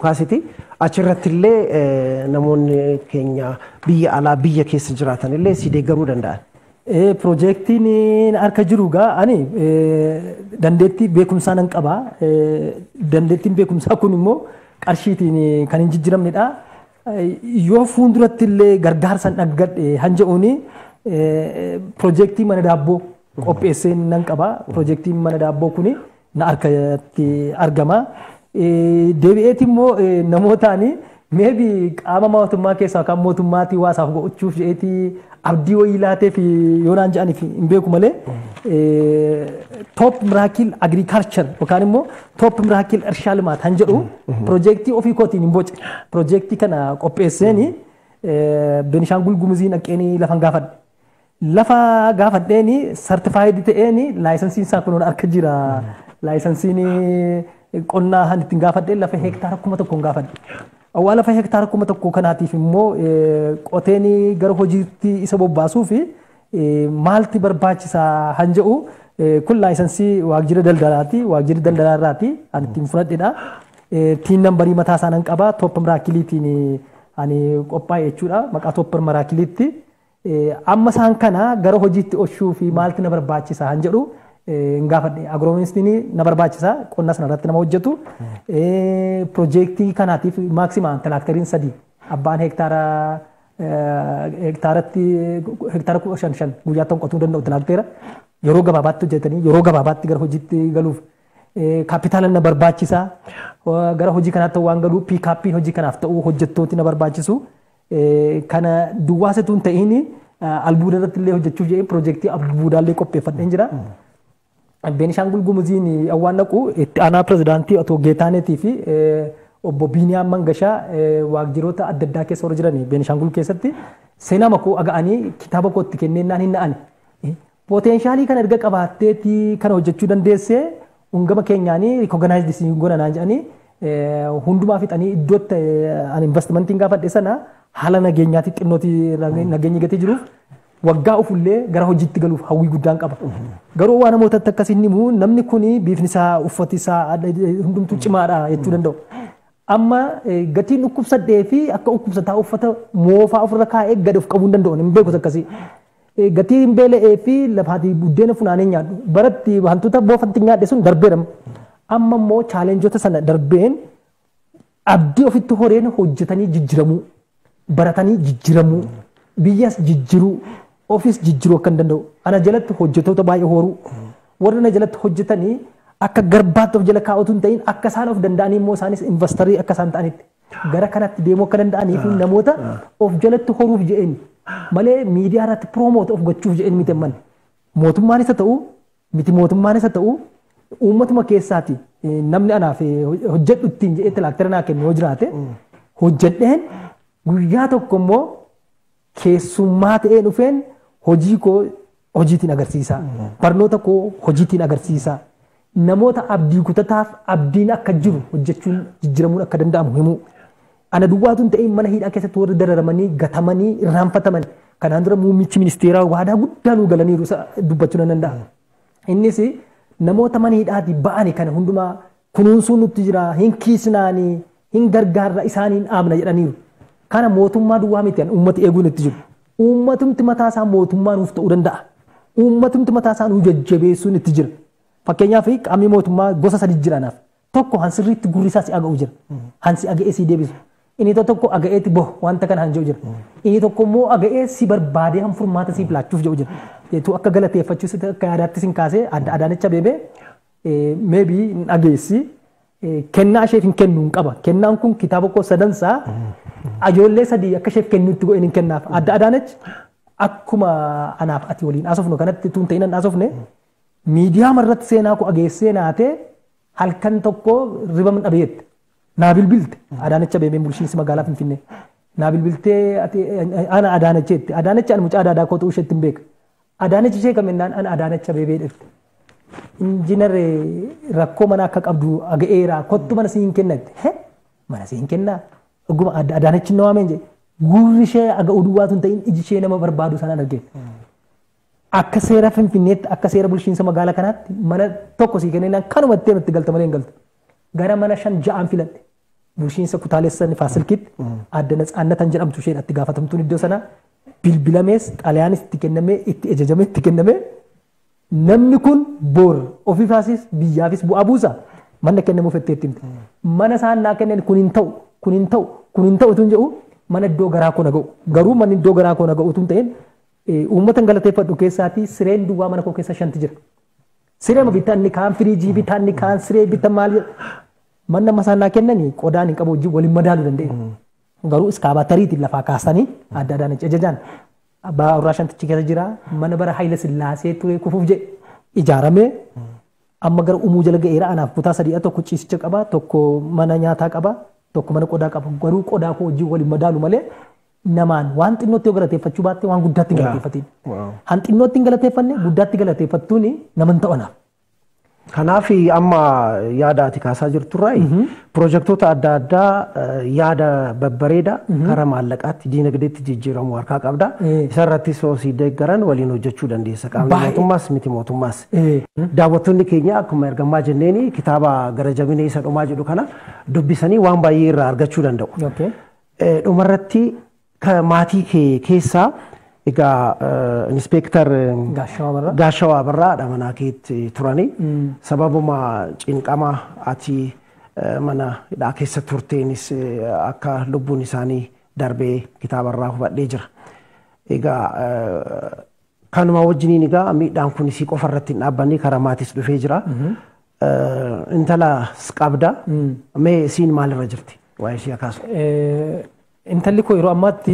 kaasiti. Achirratti illee namoonni keenya biyya alaa biyya keessa jiraatan illee si danda'an. Piroojeektiin harka jiru gaa ani dandeettii beekumsaa nan qaba. Dandeettiin beekumsaa kun immoo qarshiitiin kan hin jijjiiramnedha. Yoo fuulduratti illee gargaarsan dhaggadhe han jedhuuni mana daabboo qopheessee nan qaba. Piroojeektiin mana daabboo kun na harkatti argama. Deebi'eetii immoo namootaanii. may be qaama mootummaa keessaa kan mootummaatii waasaaf go'achuuf jedheeti abdii wayii laatee fi yoonaan jedhaniif hin beeku malee eh, top miraakil agriikaalchar yookaan immoo toop miraakil irshaa jedhu piroojeektii ofii kootiin hin boce piroojeektii kana qopheesseeni eh, Benishaangul Gumuziin dhaqeeni lafan gaafadhe. Lafa gaafadheeni sartifaayidii ta'eeni laayisansiin isaa kun harka jira eh, qonnaa ittiin gaafadhee lafa heektaara kuma tokkoon gaafadhe. Awwaala lafa hektaara kuma tokko kanaatiif immoo e, qoteen gara hojiitti isa bobbaasuu fi e, maalti barbaachisaa han jedhu e, kun laayisansii waajjira daldalaati waajjira daldalaarraati ani ittiin fudhadhedha. Tiin nambarii mataa isaan qaba tooppa miraakiliitiin ani qophaa'e jechuudha maqaa tooppa miraakiliitti. Amma isaan kana gara hojiitti oolchuu maalti na barbaachisaa han jedhu hin gaafadhe agirooministiinii na barbaachisaa qonna sana irratti nama hojjetu piroojeektii kanaatiif maaksimaan tiraakteriin sadii abbaan hektaara hektaara kudha guyyaa qotuu danda'u yeroo gabaabaatti hojjetanii yeroo gabaabaatti gara hojiitti galuuf na barbaachisaa gara hojii kanaatti waan galuu piikaappiin hojii kanaaf ta'uu hojjettooti na barbaachisu kana duwwaasatuun ta'in albuuda illee hojjechuuf jedhee qopheeffadheen jira. ቤኒሻንጉል ጉሙዚን አዋነቁ ኢት ፕሬዚዳንቲ አቶ ጌታኔቲ ፊ ኦቦ ቢኒያም መንገሻ ዋጅሮታ አደዳ ኬሰ ወረ ጅረኒ ቤኒሻንጉል ኬሰቲ ሴናማ ኮ አጋአኒ ኪታባ ኮ ኬኔናን ሂናአን ፖቴንሻሊ ከን እርገ ቀባቴቲ ከን ሆጀቹ ደንዴሴ ኡንገመ ኬኛኒ ሪኮግናይዝድ ሲንጎና ናንጃኒ ሁንዱማ ፊጠኒ ኢዶት ኢንቨስትመንቲን ጋፋ ደሰና ሀላ ነገኛቲ ጥኖቲ ነገኝ ገቴ ጅሩፍ waggaa ofullee gara hojiitti galuuf hawwii guddaan qaba. Garuu waan namootatti akkas inni immoo namni kun biifni isaa uffati isaa hundumtuu cimaadha jechuu danda'u. Amma gatiin dhukkubsadhee fi akka dhukkubsataa uffata moofaa ofirra kaa'ee gad of qabuu hin danda'u hin beekus akkasii. Gatii hin beela'ee fi lafaati buddeena funaanee nyaadhu baratti wantoota boofatti nyaadhe sun darbee dhama. Amma immoo chaalenjoota sana darbeen abdii ofitti horeen hojjetanii jijjiramuu baratanii jijjiramuu biyyas jijjiiruu. ofiis jijjiiruu akka hin danda'u. Ana jalatti hojjettoota baay'ee horuu warri na jalatti hojjetanii akka garbaatti of jala kaa'utu hin ta'in akka isaan of danda'anii immoo isaanis investarii akka isaan ta'anitti gara kanatti deemuu akka danda'anii namoota of jalatti horuuf je'een malee miidiyaa irratti piroomoota of gochuuf je'een miti manni. Mootummaanis haa miti mootummaanis haa ta'u uummatuma keessaati eh, namni anaaf eh, hojjedhu ittiin jedhee tilaaktera naa yoo jiraate hojjedheen guyyaa tokko immoo keessummaa ta'ee dhufeen. hojii koo hojiitiin agarsiisaa mm. barnoota koo hojiitiin agarsiisaa namoota abdii kutataaf abdiin akka jiru hojjechuun jijjiramuun akka danda'amu himuu ana duwwaatu hin ta'in mana hidhaa keessatti warri dararamanii gatamanii irraanfataman kanaan dura muummichi ministeeraa waadaa guddaa nuu galaniiru dubbachuu danda'a. Mm. Innis namoota mana hidhaatii ba'ani kana hundumaa kunuunsuun nutti jira hin kiisnaanii hin gargaarra isaaniin dhaabna jedhaniiru. Kana mootummaa duwwaa miti ummata eeguun itti jiru. Uummatumti isaa mootummaa nuuf ta'uu danda'a. Uummatumti mataasaa nuu jajjabeessuun itti jira. Fakkeenyaaf qaamni mootummaa gosa sadi jira naaf. Tokko hansi irratti gurri isaa si aga'u jira. Hansi aga'ee si deebisu. Inni tokko aga'eetti tokko immoo si barbaadee hanfurmaata siif laachuuf jedhu jira. Tu akka galateeffachuus akka yaadaattis hin kaasee adda adaanecha beebee meebii hin kennaa isheef hin kennu hin qaba. kun kitaaba koo sadansaa ajoollee sadii akka isheef kennuutti godhin hin kennaaf. Adda Adaanechi akkuma anaaf ati waliin haasofnu kanatti tuun ta'in haasofne miidiyaa marratti seenaa koo ageessee naate halkan tokko ribaman dhabeette. Naa bilbilte Adaanecha beemee bulchiinsi magaalaa Finfinnee. Naa bilbiltee ana Adaanecheetti. Adaanecha ani mucaa adaadaa kootu isheetti hin beeka. Adaanechi ishee kam ana Adaanecha beebee dheetti. injinarri rakkoo mana akka qabdu aga'eera kottu mana si hin kennatti mana si hin kennaa oguma addaanachi na waameen jee gurri ishee aga oduwaa tun ta'in iji ishee nama barbaadu sanaan argee akka seera finfinneetti akka seera bulchiinsa magaalaa kanaatti mana tokko si kenneen kanuma ta'e itti galta malee hin galtu gara mana shan ja'aan filadhe bulchiinsa kutaalessan faasilkitti adda natsaannatan jedhamtu isheen itti gaafatamtuun iddoo sana bilbilamees xaliyaanis itti kennamee itti ejajamee itti kennamee namni kun boor ofiifaasis biyyaafis bu'aa buusa manna kennamu fetteetti mana isaan naa kennan kun ta'u kun ta'u kun hin ta'u mana iddoo garaa koo na ga'u garuu manni iddoo garaa koo na ga'u tun ta'een uummata hin galateeffadhu keessaatii sireen duwwaa mana koo keessa shanti jira. Siree bitaan kaan firiijii bitaan kaan siree bitan maal manna masaan naa kennanii qodaan hin qabu wajjin waliin madaaluu danda'e mm. garuu iskaabaa tariitiin lafaa kaasanii adda addaan ajajaan abbaa Awuraa Shantichi keessa jiraa mana bara Haayile Sillaasee ture kufuuf jedhe ijaaramee amma gara umuu jala ga'eera anaaf kutaa sadiidha tokko ciisicha qaba tokko mana nyaataa qaba tokko mana qodaa qaba garuu qodaa koo wajjin waliin madaalu malee namaan waan xinnootti yoo galateeffachuu baatte waan guddaatti galateeffatiin. Waan xinnootti hin guddaatti galateeffattuun naman Kanaaf amma yaadaati kaasaa jirturraa piroojektota adda addaa yaada babbareedaa karaa maallaqaatti diinagdeetti jijjiiramu harkaa qabda. Isarrattis osii deeggaran waliin hojjechuu dandeessa. Qaamni mootummaas miti mootummaas. Daawwattoonni keenya akkuma ergammaa jenneen kitaaba gara jabinee isa dhumaa jedhu kana dubbisanii waan baay'ee irraa argachuu danda'u. Dhumarratti maatii kee keessaa Egaa inspektar Gaashawaa Abarraa dha manaa keetti turani. Sababuma cinqama ati mana hidhaa keessa turteenis akka lubbuun isaanii darbee kitaabarraa hubadhee jira. Egaa kanuma wajjiniin egaa miidhaan kun isii qofa irratti hin dhaabbanne karaa maatis dhufee jira. Intala qabda. Mee isiin maalirra jirti? Waa'ee ishee akaasu. Intalli koo yeroo ammaatti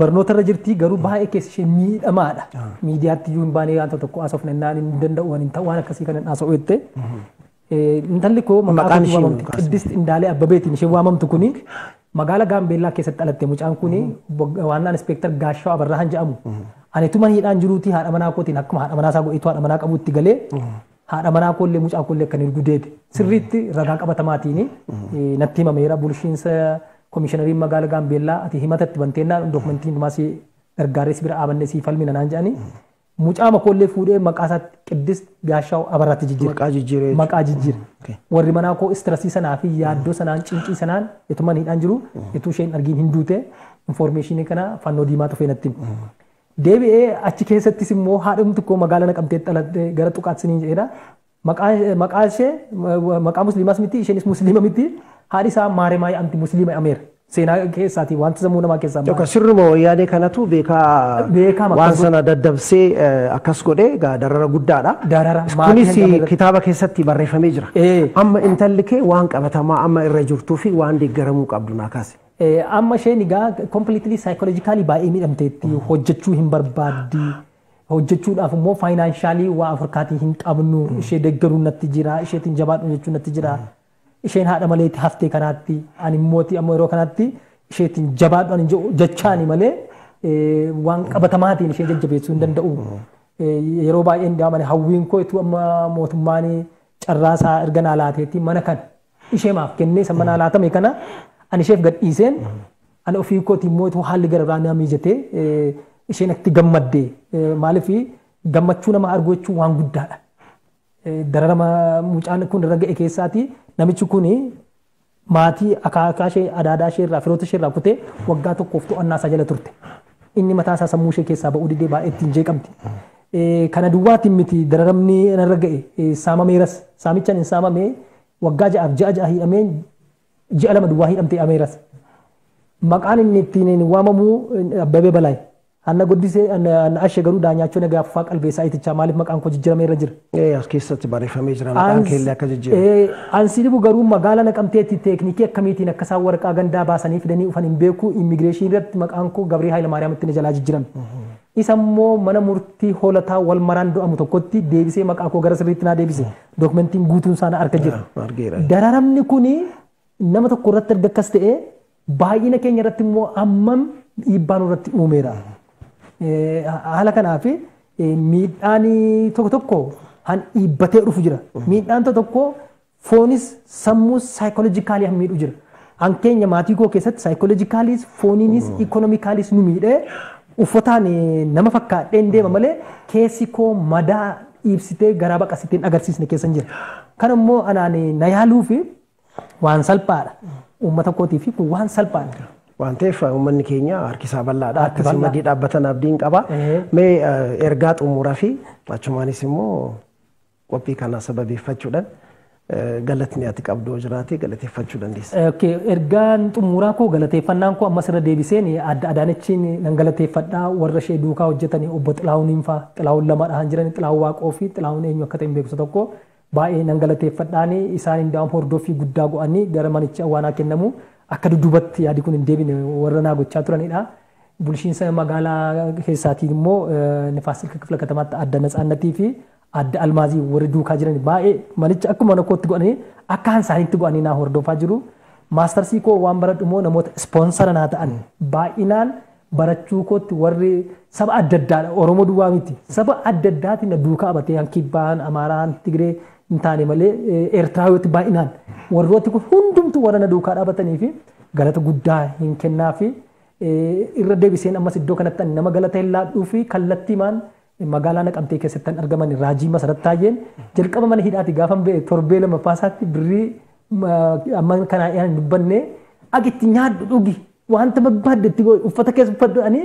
barnootarra jirti garuu baay'ee keessa ishee miidhamaadha. Miidiyaatti iyyuu hin baane wanta tokko haasofna innaan hin danda'u waan hin ta'u waan akkasii kanan haasa'u jettee. Intalli koo maqaan ishee waamamti Qiddist Indaalee Abbabeetiin isheen waamamtu kuni magaala Gaambeellaa keessatti dhalatte mucaan kuni waannaan ispeektar Gaashoo Abarraan jedhamu. Anituma hidhaan jiruuti haadha manaa kootiin akkuma haadha manaa isaa godhitu haadha manaa qabuutti galee haadha manaa koollee mucaa koollee akkan ergudeeti sirriitti ragaa qabatamaatiini natti himameera bulshiinsa. Komishinariin magaalaa Gaambeellaa ati himatatti banteennaan dookumentiin dumaas gargaarees bira dhaabanne sii falmina naan jedhanii mucaama koollee fuudhee maqaa isaatti qiddis gaashaa'u abaraatti jijjiire. Maqaa jijjiire. Maqaa jijjiire. Mm, Warri manaa koo istirasii sanaa fi yaaddoo sanaan cincii sanaan ituma hidhaan jiru ituu mm. isheen argiin hin duute informeeshinii kana fannoo diimaa tufee natti. Mm. Deebi'ee achi keessattis immoo haadha koo magaalaa naqamtee dhalattee gara tuqaatti siniin maqaa ishee eh, maqaa eh, musliimaas miti isheenis musliima miti haadhi isaa maarimaa anti musliima ameera. Seenaa keessaati wanti sammuu namaa keessaa maali? Yookaan sirruma wayyaanee kanatu beekaa waan sana daddabsee eh, akkas godhee darara guddaadha. Darara Kunis kitaaba keessatti barreeffamee jira. Amma intalli kee waan qabatamaa amma irra jirtuu fi waan deeggaramuu qabdu naa kaase. Amma isheen egaa kompiliitilii saayikoloojikaalii baay'ee miidhamteetti mm. hojjechuu hin barbaaddi. hojjechuudhaaf immoo faayinaanshaali waa afirkaatii hin qabnu hmm. ishee deeggaruu natti jira isheetiin jabaadhu jechuu natti jira hmm. isheen haadha maleetti haftee kanaatti ani mootii ammoo yeroo kanaatti isheetiin jabaadhu jechaani hmm. malee waan qabatamaatiin ishee jajjabeessuu hin danda'u yeroo baay'een daamane hawwiin koo ituu amma mootummaan carraasaa erga naa mana kan isheemaaf maaf kennee isa mana laatame kana ani isheef gadhiiseen ani ofii kootii immoo ituu haalli gara biraa naa isheen itti gammaddee maaliif gammachuu nama argu jechuun waan guddaadha. Dararama mucaan kun irra ga'e keessaati namichi kunii maatii akaakaa ishee adaadaa ishee irraa firoota ishee irraa kutee waggaa tokkoof to'annaa isaa jala turte. Inni mataa isaa sammuu ishee keessaa ba'uu didee baay'ee ittiin jeeqamti. Kana duwwaatiin miti dararamni irra ga'e saamameeras saamichaan hin saamamee waggaa ja'aaf ja'a ja'a hidhamee ji'a lama duwwaa hidhamte ameeras Maqaan inni ittiin waamamu Abbabee Balaayi. Anna guddisee anna ashe garuu daanyaachoo nagaa affaa qalbeessaa iticha maaliif maqaan koo jijjiirame irra jira. As keessatti barreeffamee jira maqaan keellee akka jijjiiramu. Ansi dibu garuu magaala naqamteetti teeknikii akkamiitiin akkasaa warqaa gandaa baasanii fidanii dhufan hin beeku immigireeshinii irratti maqaan koo Gabriel Hayilamaariyaam ittiin jalaa jijjiirame. Isa immoo mana murtii hoolataa wal maraan do'amu tokkotti deebisee maqaa koo gara sirriitti naa deebise. Dookumentiin guutuun isaa na arga jira. Dararamni kuni nama tokko irratti erga akkas ta'e baay'ina keenya irratti immoo hammam dhiibbaan irratti uumeera. Eh, haala kanaaf fi eh, miidhaan tokko tokko han dhiibbatee dhufu jira. Miidhaan tokko foonis sammuu saayikoolojikaalii han miidhu jira. An keenya maatii koo keessatti saayikoolojikaaliis fooniinis ikonomikaaliis mm. nu miidhee uffataan eh, nama fakkaadhee deema malee keessi koo madaa ibsitee garaa baqasittiin agarsiisne keessan jira. Kan immoo anaan na yaaluu waan salphaadha. Uummata kootii waan salphaadha. waan ta'eef uummanni keenya harkisaa bal'aadha. Akkasii maddii dhaabbatan abdiin qaba. Mee eh, ergaa xumuraa fi achumaanis immoo qophii kanaa sababeeffachuudhaan eh, galatni ati qabdoo jiraate galateeffachuu dandeessa. Eh, Ergaan xumuraa koo galateeffannaan koo amma sirra deebiseen adda adaanechiin nan galateeffadhaa warra ishee duukaa hojjetanii obbo Xilaawuniin fa'a Xilaawun lamadha hin jiran Xilaawun Waaqoo fi Xilaawun eenyu akka ta'in beekumsa tokko baay'ee nan galateeffadhaan isaan hundaa'uun hordoffii guddaa go'anii gara manicha waanaa kennamu. akka dudubatti yaadi kun hin deebine warra naa gochaa turanidha. Bulchiinsa magaalaa keessaatiin immoo eh, nifaasika kifla katamaatti adda natsaannatii fi adda almaazii warri duukaa jiran baay'ee manicha akkuma nakkootti godhanii akka hansaaniitti godhanii naa hordofaa jiru. Maastarsii koo waan baradhu immoo namoota ispoonsara naa ta'an baay'inaan barachuu kootti warri saba adda addaadha Oromoo duwwaa miti saba adda addaati na duukaa abatee hankibbaan Amaaraan Tigree hin taane malee e, eertiraawwitti baay'inaan warrooti kun hundumtuu warana duukaa dhaabatanii fi galata guddaa hin kennaa fi e, irra deebiseen ammas iddoo kanatti nama galata hin laadhuu fi kallattiimaan e, magaalaa naqamtee keessatti argaman raajii masaratti taayyeen jalqaba mana hidhaati gaafa ba'e torbee lammaffaasatti birrii amma kanaa dhiyaan dubbannee agitti nyaadhu dhugi wanta barbaadde itti uffata keessa uffadhu ani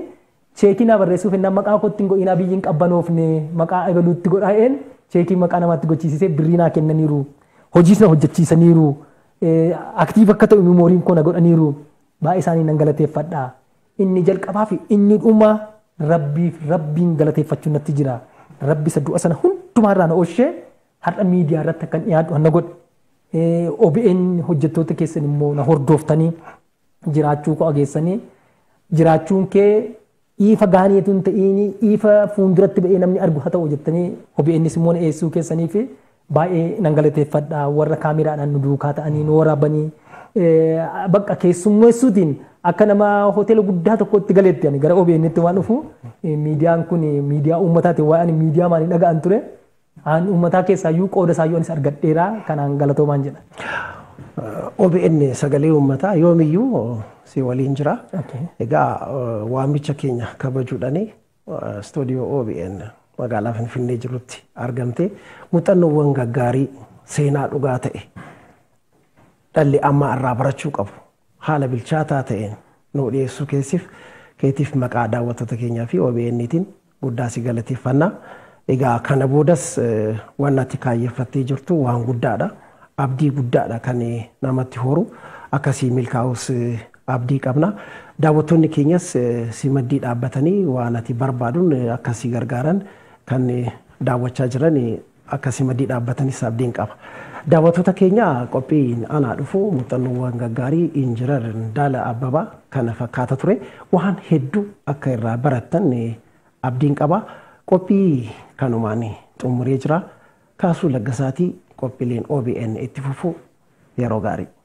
cheekinaa barreessuuf innaan maqaa kootti hin go'inaa biyyiin qabbanoofne maqaa ebaluutti godhaa cheekii maqaa namaatti gochiisisee birrii naa kennaniiru hojiis na hojjechiisaniiru aktiif akka ta'u miimooriin koo na godhaniiru baay'ee isaanii na galateeffadha inni jalqabaa fi inni dhuma rabbiif rabbiin galateeffachuu natti jira rabbi isa du'a sana irraa na oolchee har'a miidiyaa irratti akkan dhiyaadhu na godhe OBN hojjettoota keessan immoo na hordoftanii jiraachuu koo ageessanii jiraachuun kee ifa gaarii tun ta'ini ifa fuulduratti ba'ee namni argu haa ta'u jettanii OBNs immoo dhiyeessuu keessanii baay'ee nan galateeffadha warra kaameraadhaan nu duukaa ta'anii nu waraabanii bakka keessummeessuutiin akka namaa hoteela guddaa tokkotti galeetti ani gara OBNtti waan dhufu miidiyaan kun miidiyaa uummataati waan miidiyaa maaliin dhaga'an ture aan uummataa keessaayyuu qooda isaayyuu anis argadheera kanaan galatoomaan OBN sagalee uummataa yoomiyyuu si waliin jiraa. Egaa waamicha keenya kabajuudhaani istuudiyoo OBN magaalaa Finfinnee jirutti argamte muuxannoowwan gaggaarii seenaa dhugaa ta'e dhalli ammaa irraa barachuu qabu haala bilchaataa ta'een nuu dhiyeessuu keessif keetiif maqaa daawwattoota keenyaa fi OBN'tiin guddaa si galateeffannaa. Egaa kana boodas waan ati kaayeffattee jirtu waan guddaadha. abdii guddaadha kan namatti horu akkasii milkaa'us abdii qabna. Daawwattoonni keenyas si maddii dhaabbatanii waan ati barbaadun akkasii gargaaran kan daawwachaa jiran akkasii maddii dhaabbatanis abdiin qaba. Daawwattoota keenya qophii anaa dhufu muuxannoowwan gaggaarii injinar Daala Abbabaa kana fakkaata ture waan hedduu akka irraa barattan abdiin qaba. Qophii kanumaan xumuree jira. Kaasuu Laggasaatii koppiliin OBN itti fufu yeroo gaarii.